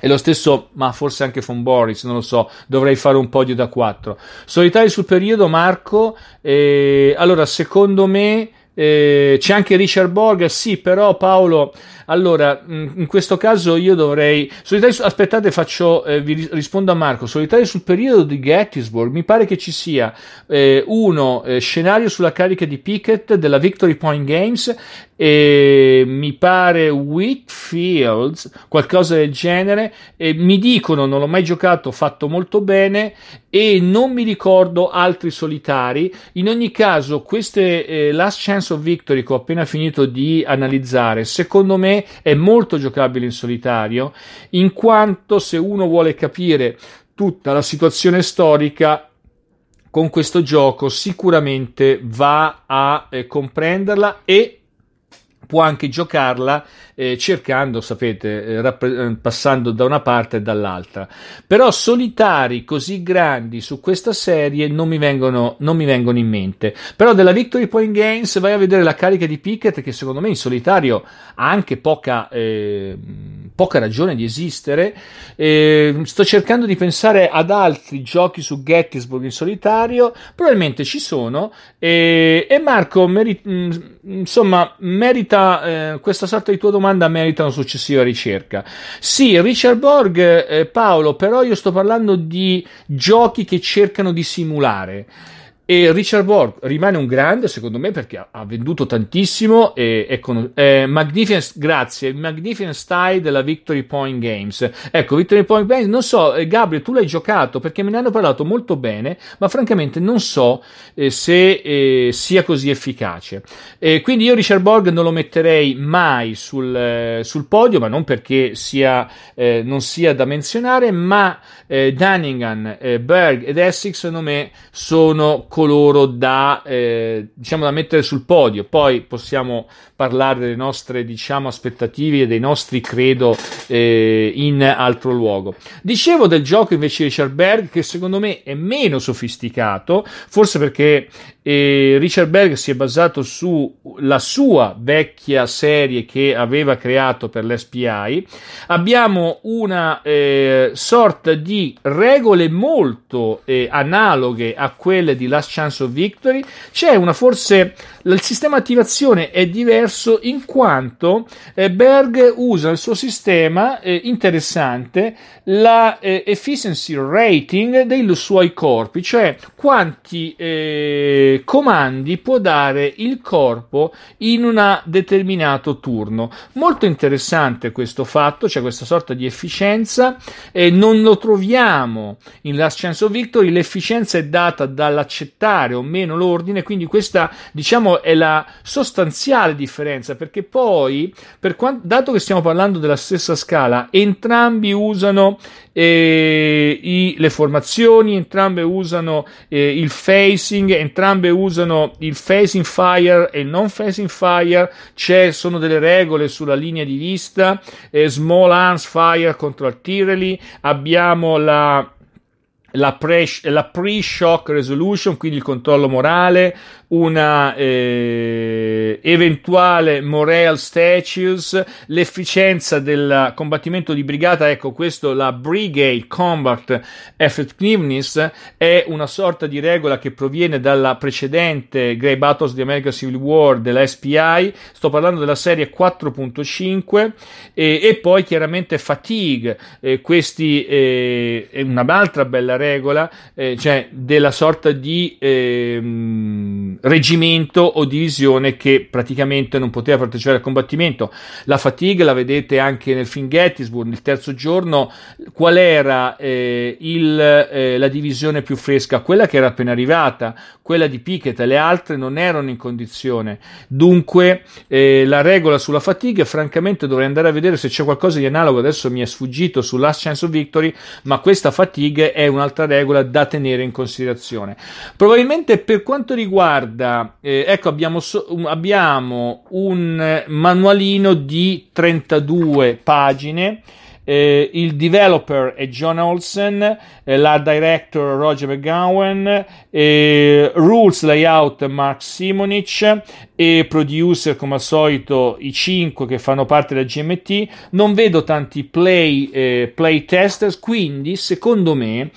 S1: e lo stesso, ma forse anche Von Boris, non lo so, dovrei fare un podio da 4. Solitari sul periodo, Marco. E, allora, secondo me eh, c'è anche Richard Borg, sì, però Paolo, allora, in questo caso io dovrei... Solitario, aspettate, faccio, eh, vi rispondo a Marco. Solitario sul periodo di Gettysburg, mi pare che ci sia eh, uno eh, scenario sulla carica di Pickett della Victory Point Games e mi pare Whitfields, qualcosa del genere. mi dicono, non l'ho mai giocato, fatto molto bene e non mi ricordo altri solitari. In ogni caso, queste eh, Last Chance senso Victory che ho appena finito di analizzare, secondo me è molto giocabile in solitario, in quanto se uno vuole capire tutta la situazione storica con questo gioco sicuramente va a eh, comprenderla e può anche giocarla eh, cercando, sapete, eh, rapp- eh, passando da una parte e dall'altra. Però solitari così grandi su questa serie non mi vengono, non mi vengono in mente. Però della Victory Point Games vai a vedere la carica di Pickett che secondo me in solitario ha anche poca, eh, poca ragione di esistere. Ehm, sto cercando di pensare ad altri giochi su Gettysburg in solitario, probabilmente ci sono e, e Marco, meri- mm, insomma, merita eh, questa sorta di tua domanda domanda merita una successiva ricerca. Sì, Richard Borg, eh, Paolo, però io sto parlando di giochi che cercano di simulare. E Richard Borg rimane un grande, secondo me, perché ha, venduto tantissimo. E, è con, eh, Magnificent, grazie, Magnificent Style della Victory Point Games. Ecco, Victory Point Games, non so, eh, Gabriel, tu l'hai giocato perché me ne hanno parlato molto bene, ma francamente non so eh, se eh, sia così efficace. quindi io Richard Borg non lo metterei mai sul, eh, sul podio, ma non perché sia, eh, non sia da menzionare, ma Dunningham, Berg ed Essex, secondo me, sono coloro da, eh, diciamo, da mettere sul podio. Poi possiamo parlare delle nostre diciamo, aspettative e dei nostri, credo, eh, in altro luogo. Dicevo del gioco invece di Richard Berg che secondo me è meno sofisticato, forse perché eh, Richard Berg si è basato sulla sua vecchia serie che aveva creato per l'SPI. Abbiamo una eh, sorta di regole molto eh, analoghe a quelle di Last chance of victory. C'è una forse il sistema attivazione è diverso in quanto eh, Berg usa il suo sistema eh, interessante, la eh, efficiency rating dei suoi corpi, cioè quanti eh, comandi può dare il corpo in un determinato turno. Molto interessante questo fatto, c'è cioè questa sorta di efficienza, non lo troviamo in Last Chance of Victory, l'efficienza è data dall'accettare o meno l'ordine, quindi questa diciamo è la sostanziale differenza, perché poi, per quanto, dato che stiamo parlando della stessa scala, entrambi usano eh, i, le formazioni, entrambe usano eh, il facing, entrambe usano il facing fire e il non facing fire, C'è, sono delle regole sulla linea di vista, eh, small arms fire contro artillery, abbiamo la la, pre, la pre-shock resolution, quindi il controllo morale, una eh, eventuale morale Statues, l'efficienza del combattimento di brigata, ecco questo, la Brigade Combat Effectiveness è una sorta di regola che proviene dalla precedente Grey Battles di America Civil War della SPI, sto parlando della serie 4.5 e, e poi chiaramente Fatigue, eh, questi eh, è un'altra bella regola, eh, cioè della sorta di... Eh, reggimento o divisione che praticamente non poteva partecipare al combattimento. La fatiga la vedete anche nel film Gettysburg, il terzo giorno, qual era eh, il, eh, la divisione più fresca? Quella che era appena arrivata, quella di Pickett, le altre non erano in condizione. Dunque eh, la regola sulla fatiga, francamente dovrei andare a vedere se c'è qualcosa di analogo, adesso mi è sfuggito su Last Chance of Victory, ma questa fatiga è un'altra regola da tenere in considerazione. Probabilmente per quanto riguarda riguarda, eh, ecco, abbiamo, so, um, abbiamo, un manualino di 32 pagine. Eh, il developer è John Olsen, eh, la director Roger McGowan, eh, rules layout Mark Simonic e producer come al solito i 5 che fanno parte della GMT. Non vedo tanti play, eh, play testers, quindi secondo me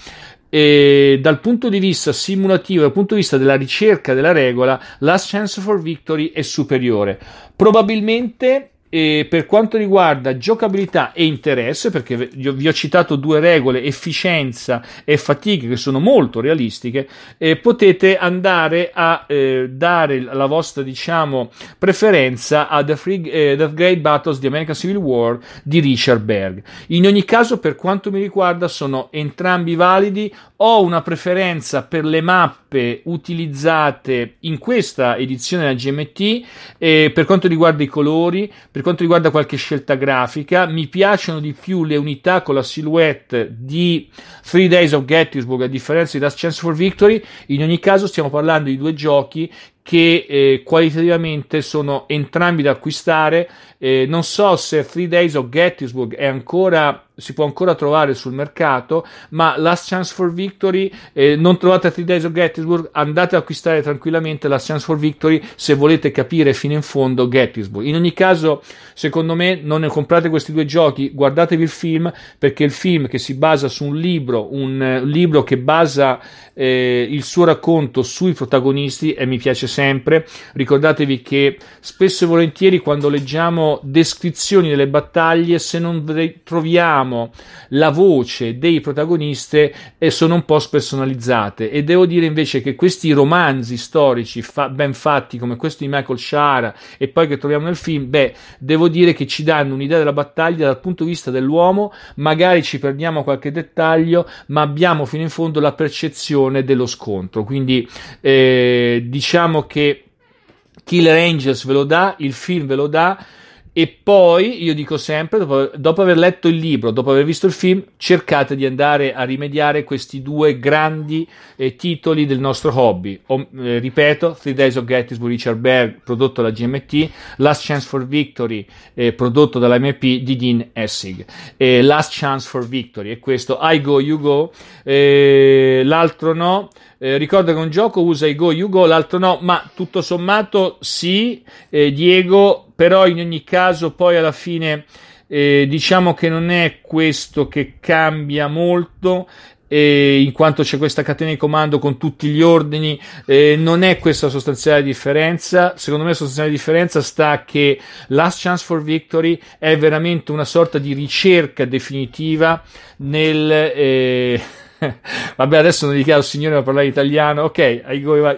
S1: e dal punto di vista simulativo, dal punto di vista della ricerca della regola, Last Chance for Victory è superiore. Probabilmente e per quanto riguarda giocabilità e interesse, perché vi ho citato due regole, efficienza e fatica, che sono molto realistiche, eh, potete andare a eh, dare la vostra diciamo, preferenza a The, Free, eh, The Great Battles di American Civil War di Richard Berg. In ogni caso, per quanto mi riguarda, sono entrambi validi. Ho una preferenza per le mappe utilizzate in questa edizione della GMT eh, per quanto riguarda i colori, per per quanto riguarda qualche scelta grafica, mi piacciono di più le unità con la silhouette di Three Days of Gettysburg a differenza di Last Chance for Victory. In ogni caso stiamo parlando di due giochi che eh, qualitativamente sono entrambi da acquistare. Eh, non so se Three Days of Gettysburg è ancora, si può ancora trovare sul mercato, ma Last Chance for Victory, eh, non trovate Three Days of Gettysburg, andate ad acquistare tranquillamente Last Chance for Victory se volete capire fino in fondo Gettysburg. In ogni caso, secondo me, non ne comprate questi due giochi, guardatevi il film, perché il film che si basa su un libro, un, un libro che basa eh, il suo racconto sui protagonisti e mi piace sempre, ricordatevi che spesso e volentieri quando leggiamo descrizioni delle battaglie, se non troviamo la voce dei protagonisti, eh, sono un po' spersonalizzate. E devo dire invece che questi romanzi storici fa- ben fatti, come questo di Michael Shara e poi che troviamo nel film, beh, devo dire che ci danno un'idea della battaglia dal punto di vista dell'uomo, magari ci perdiamo qualche dettaglio, ma abbiamo fino in fondo la percezione dello scontro. Quindi eh, diciamo che Kill Angels ve lo dà, il film ve lo dà, e poi io dico sempre: dopo, dopo, aver letto il libro, dopo aver visto il film, cercate di andare a rimediare questi due grandi eh, titoli del nostro hobby. O, eh, ripeto: Three Days of Gettysburg Richard Berg, prodotto dalla GMT, Last Chance for Victory, eh, prodotto dall'MP di Dean Essig. Eh, Last Chance for Victory, è questo I Go, You Go, eh, l'altro no. Eh, ricorda che un gioco usa i go, you go, l'altro no, ma tutto sommato sì, eh, Diego, però in ogni caso poi alla fine eh, diciamo che non è questo che cambia molto in quanto c'è questa catena di comando con tutti gli ordini, eh, non è questa la sostanziale differenza. Secondo me, la sostanziale differenza sta che Last Chance for Victory è veramente una sorta di ricerca definitiva nel. Eh (laughs) Vabbè, adesso non dichiaro signore ma parlare italiano. Ok, Aigo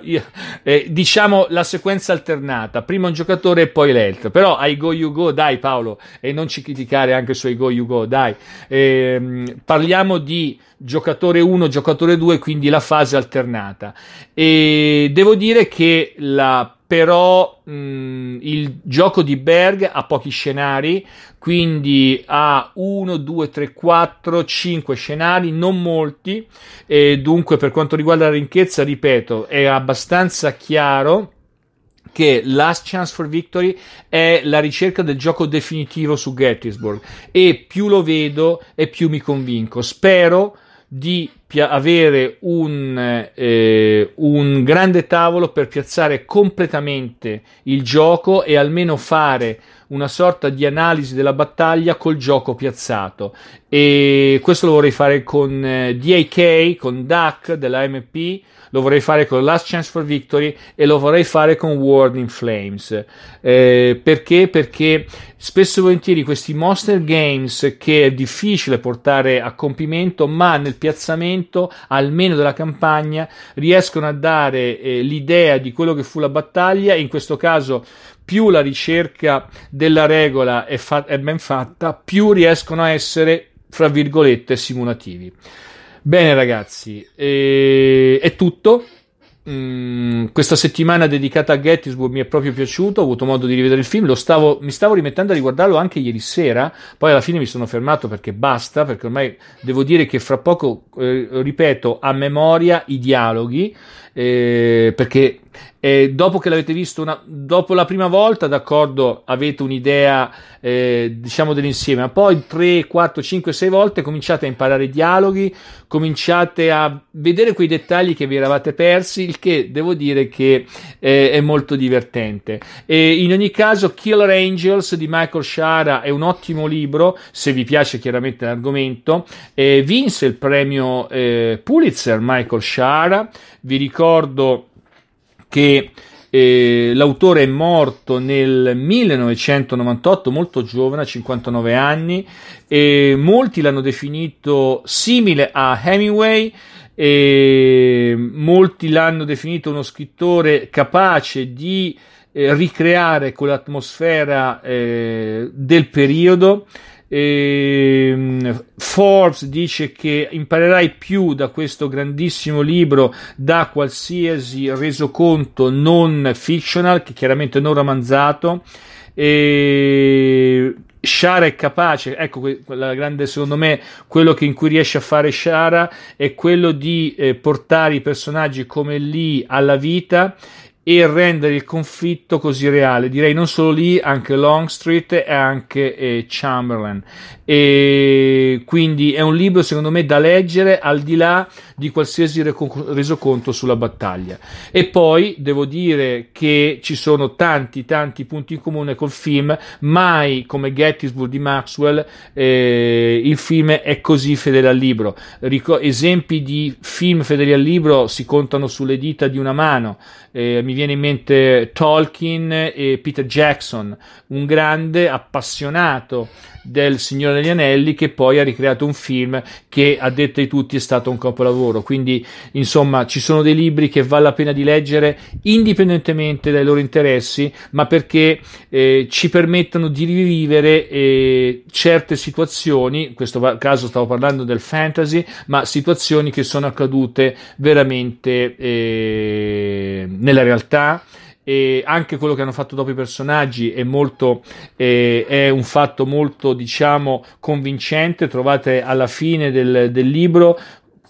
S1: eh, diciamo la sequenza alternata, prima un giocatore e poi l'altro. Però go, You Go, dai Paolo, e non ci criticare anche su go, You Go, dai. Eh, parliamo di giocatore 1, giocatore 2, quindi la fase alternata. E devo dire che la però mh, mm, il gioco di Berg ha pochi scenari, quindi ha 1, 2, 3, 4, 5 scenari, non molti, e dunque per quanto riguarda la ricchezza, ripeto, è abbastanza chiaro che Last Chance for Victory è la ricerca del gioco definitivo su Gettysburg e più lo vedo e più mi convinco. Spero di pia- avere un, eh, un grande tavolo per piazzare completamente il gioco e almeno fare una sorta di analisi della battaglia col gioco piazzato e questo lo vorrei fare con eh, DAK, con DAC della MP, lo vorrei fare con Last Chance for Victory e lo vorrei fare con World in Flames. Eh, perché? Perché spesso e volentieri questi monster games che è difficile portare a compimento, ma nel piazzamento almeno della campagna riescono a dare eh, l'idea di quello che fu la battaglia, in questo caso più la ricerca della regola è, fa- è ben fatta, più riescono a essere, fra virgolette, simulativi. Bene ragazzi, e... è tutto. Mm, questa settimana dedicata a Gettysburg mi è proprio piaciuto, ho avuto modo di rivedere il film, stavo, mi stavo rimettendo a riguardarlo anche ieri sera, poi alla fine mi sono fermato perché basta, perché ormai devo dire che fra poco eh, ripeto a memoria i dialoghi, eh, perché eh, dopo che l'avete visto, una, dopo la prima volta, d'accordo, avete un'idea, eh, diciamo, dell'insieme, ma poi 3, 4, 5, 6 volte cominciate a imparare i dialoghi, cominciate a vedere quei dettagli che vi eravate persi, il che devo dire che eh, è molto divertente. E in ogni caso, Killer Angels di Michael Shara è un ottimo libro, se vi piace chiaramente l'argomento, vinse il premio eh, Pulitzer Michael Shara, vi ricordo ricordo che eh, l'autore è morto nel 1998, molto giovane, a 59 anni, e molti l'hanno definito simile a Hemingway. E molti l'hanno definito uno scrittore capace di eh, ricreare quell'atmosfera eh, del periodo eh, Forbes dice che imparerai più da questo grandissimo libro da qualsiasi resoconto non fictional, che chiaramente non romanzato. E Shara è capace, ecco la grande secondo me, quello in cui riesce a fare Shara è quello di eh, portare i personaggi come lì alla vita e rendere il conflitto così reale. Direi non solo lì, anche Longstreet e anche eh, Chamberlain. E quindi è un libro, secondo me, da leggere al di là di qualsiasi resoconto sulla battaglia. E poi devo dire che ci sono tanti, tanti punti in comune col film, mai come Gettysburg di Maxwell eh, il film è così fedele al libro. Ric- esempi di film fedeli al libro si contano sulle dita di una mano. Eh, mi viene in mente Tolkien e Peter Jackson, un grande appassionato del Signore degli Anelli che poi ha ricreato un film che a detta di tutti è stato un capolavoro lavoro. Quindi, insomma, ci sono dei libri che vale la pena di leggere indipendentemente dai loro interessi, ma perché eh, ci permettono di rivivere eh, certe situazioni. In questo caso stavo parlando del fantasy, ma situazioni che sono accadute veramente eh, nella realtà e anche quello che hanno fatto dopo i personaggi è molto eh, è un fatto molto diciamo convincente trovate alla fine del, del libro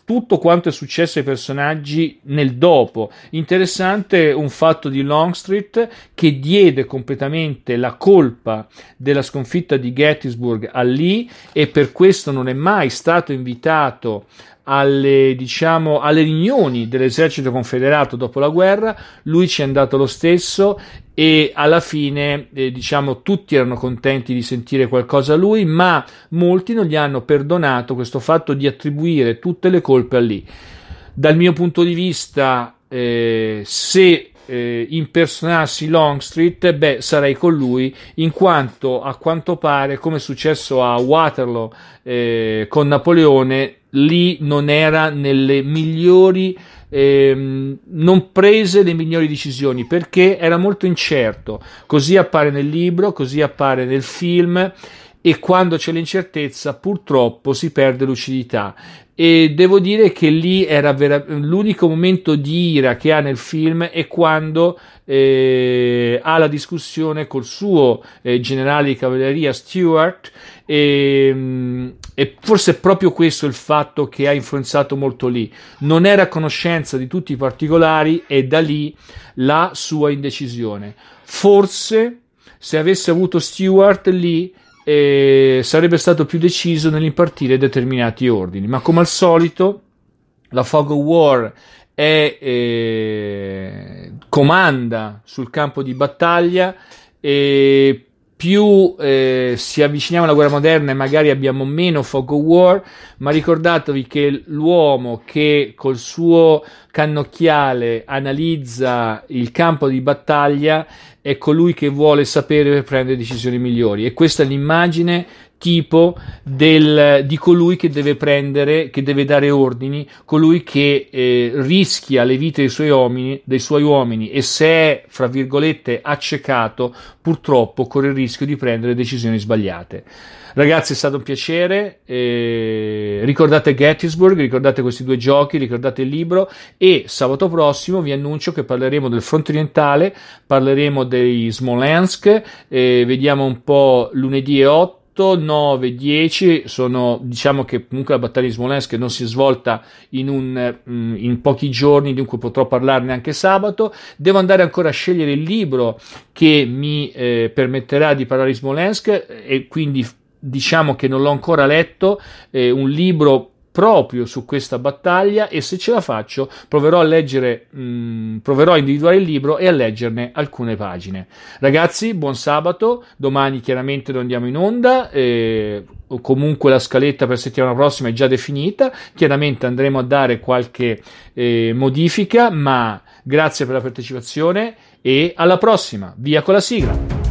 S1: tutto quanto è successo ai personaggi nel dopo. Interessante un fatto di Longstreet che diede completamente la colpa della sconfitta di Gettysburg a Lee e per questo non è mai stato invitato alle, diciamo, alle riunioni dell'esercito confederato dopo la guerra, lui ci è andato lo stesso e alla fine eh, diciamo tutti erano contenti di sentire qualcosa a lui, ma molti non gli hanno perdonato questo fatto di attribuire tutte le colpe a lì. Dal mio punto di vista, eh, se eh, impersonarsi Longstreet, beh, sarei con lui, in quanto a quanto pare, come è successo a Waterloo eh, con Napoleone, lì non era nelle migliori, ehm, non prese le migliori decisioni perché era molto incerto. Così appare nel libro, così appare nel film e quando c'è l'incertezza purtroppo si perde lucidità e devo dire che lì era vera- l'unico momento di ira che ha nel film è quando eh, ha la discussione col suo eh, generale di cavalleria Stuart e, mm, e, forse è proprio questo il fatto che ha influenzato molto lì non era a conoscenza di tutti i particolari e da lì la sua indecisione forse se avesse avuto Stuart lì e sarebbe stato più deciso nell'impartire determinati ordini. Ma come al solito, la Fog of War è, eh, comanda sul campo di battaglia e più eh, si avviciniamo alla guerra moderna e magari abbiamo meno fog of war, ma ricordatevi che l'uomo che col suo cannocchiale analizza il campo di battaglia è colui che vuole sapere per prendere decisioni migliori e questa è l'immagine tipo del, di colui che deve prendere, che deve dare ordini, colui che eh, rischia le vite dei suoi, uomini, dei suoi uomini e se è, fra virgolette, accecato, purtroppo corre il rischio di prendere decisioni sbagliate. Ragazzi, è stato un piacere. Eh, ricordate Gettysburg, ricordate questi due giochi, ricordate il libro. E sabato prossimo vi annuncio che parleremo del fronte orientale, parleremo dei Smolensk. Eh, vediamo un po' lunedì e 8 8, 9, 10 sono, diciamo che comunque la battaglia di Smolensk non si è svolta in, un, mm, in pochi giorni, dunque potrò parlarne anche sabato. Devo andare ancora a scegliere il libro che mi eh, permetterà di parlare di Smolensk e quindi diciamo che non l'ho ancora letto, eh, un libro proprio su questa battaglia e se ce la faccio proverò a leggere, mh, mm, proverò a individuare il libro e a leggerne alcune pagine. Ragazzi, buon sabato, domani chiaramente non andiamo in onda, eh, comunque la scaletta per settimana prossima è già definita, chiaramente andremo a dare qualche eh, modifica, ma grazie per la partecipazione e alla prossima, via con la sigla.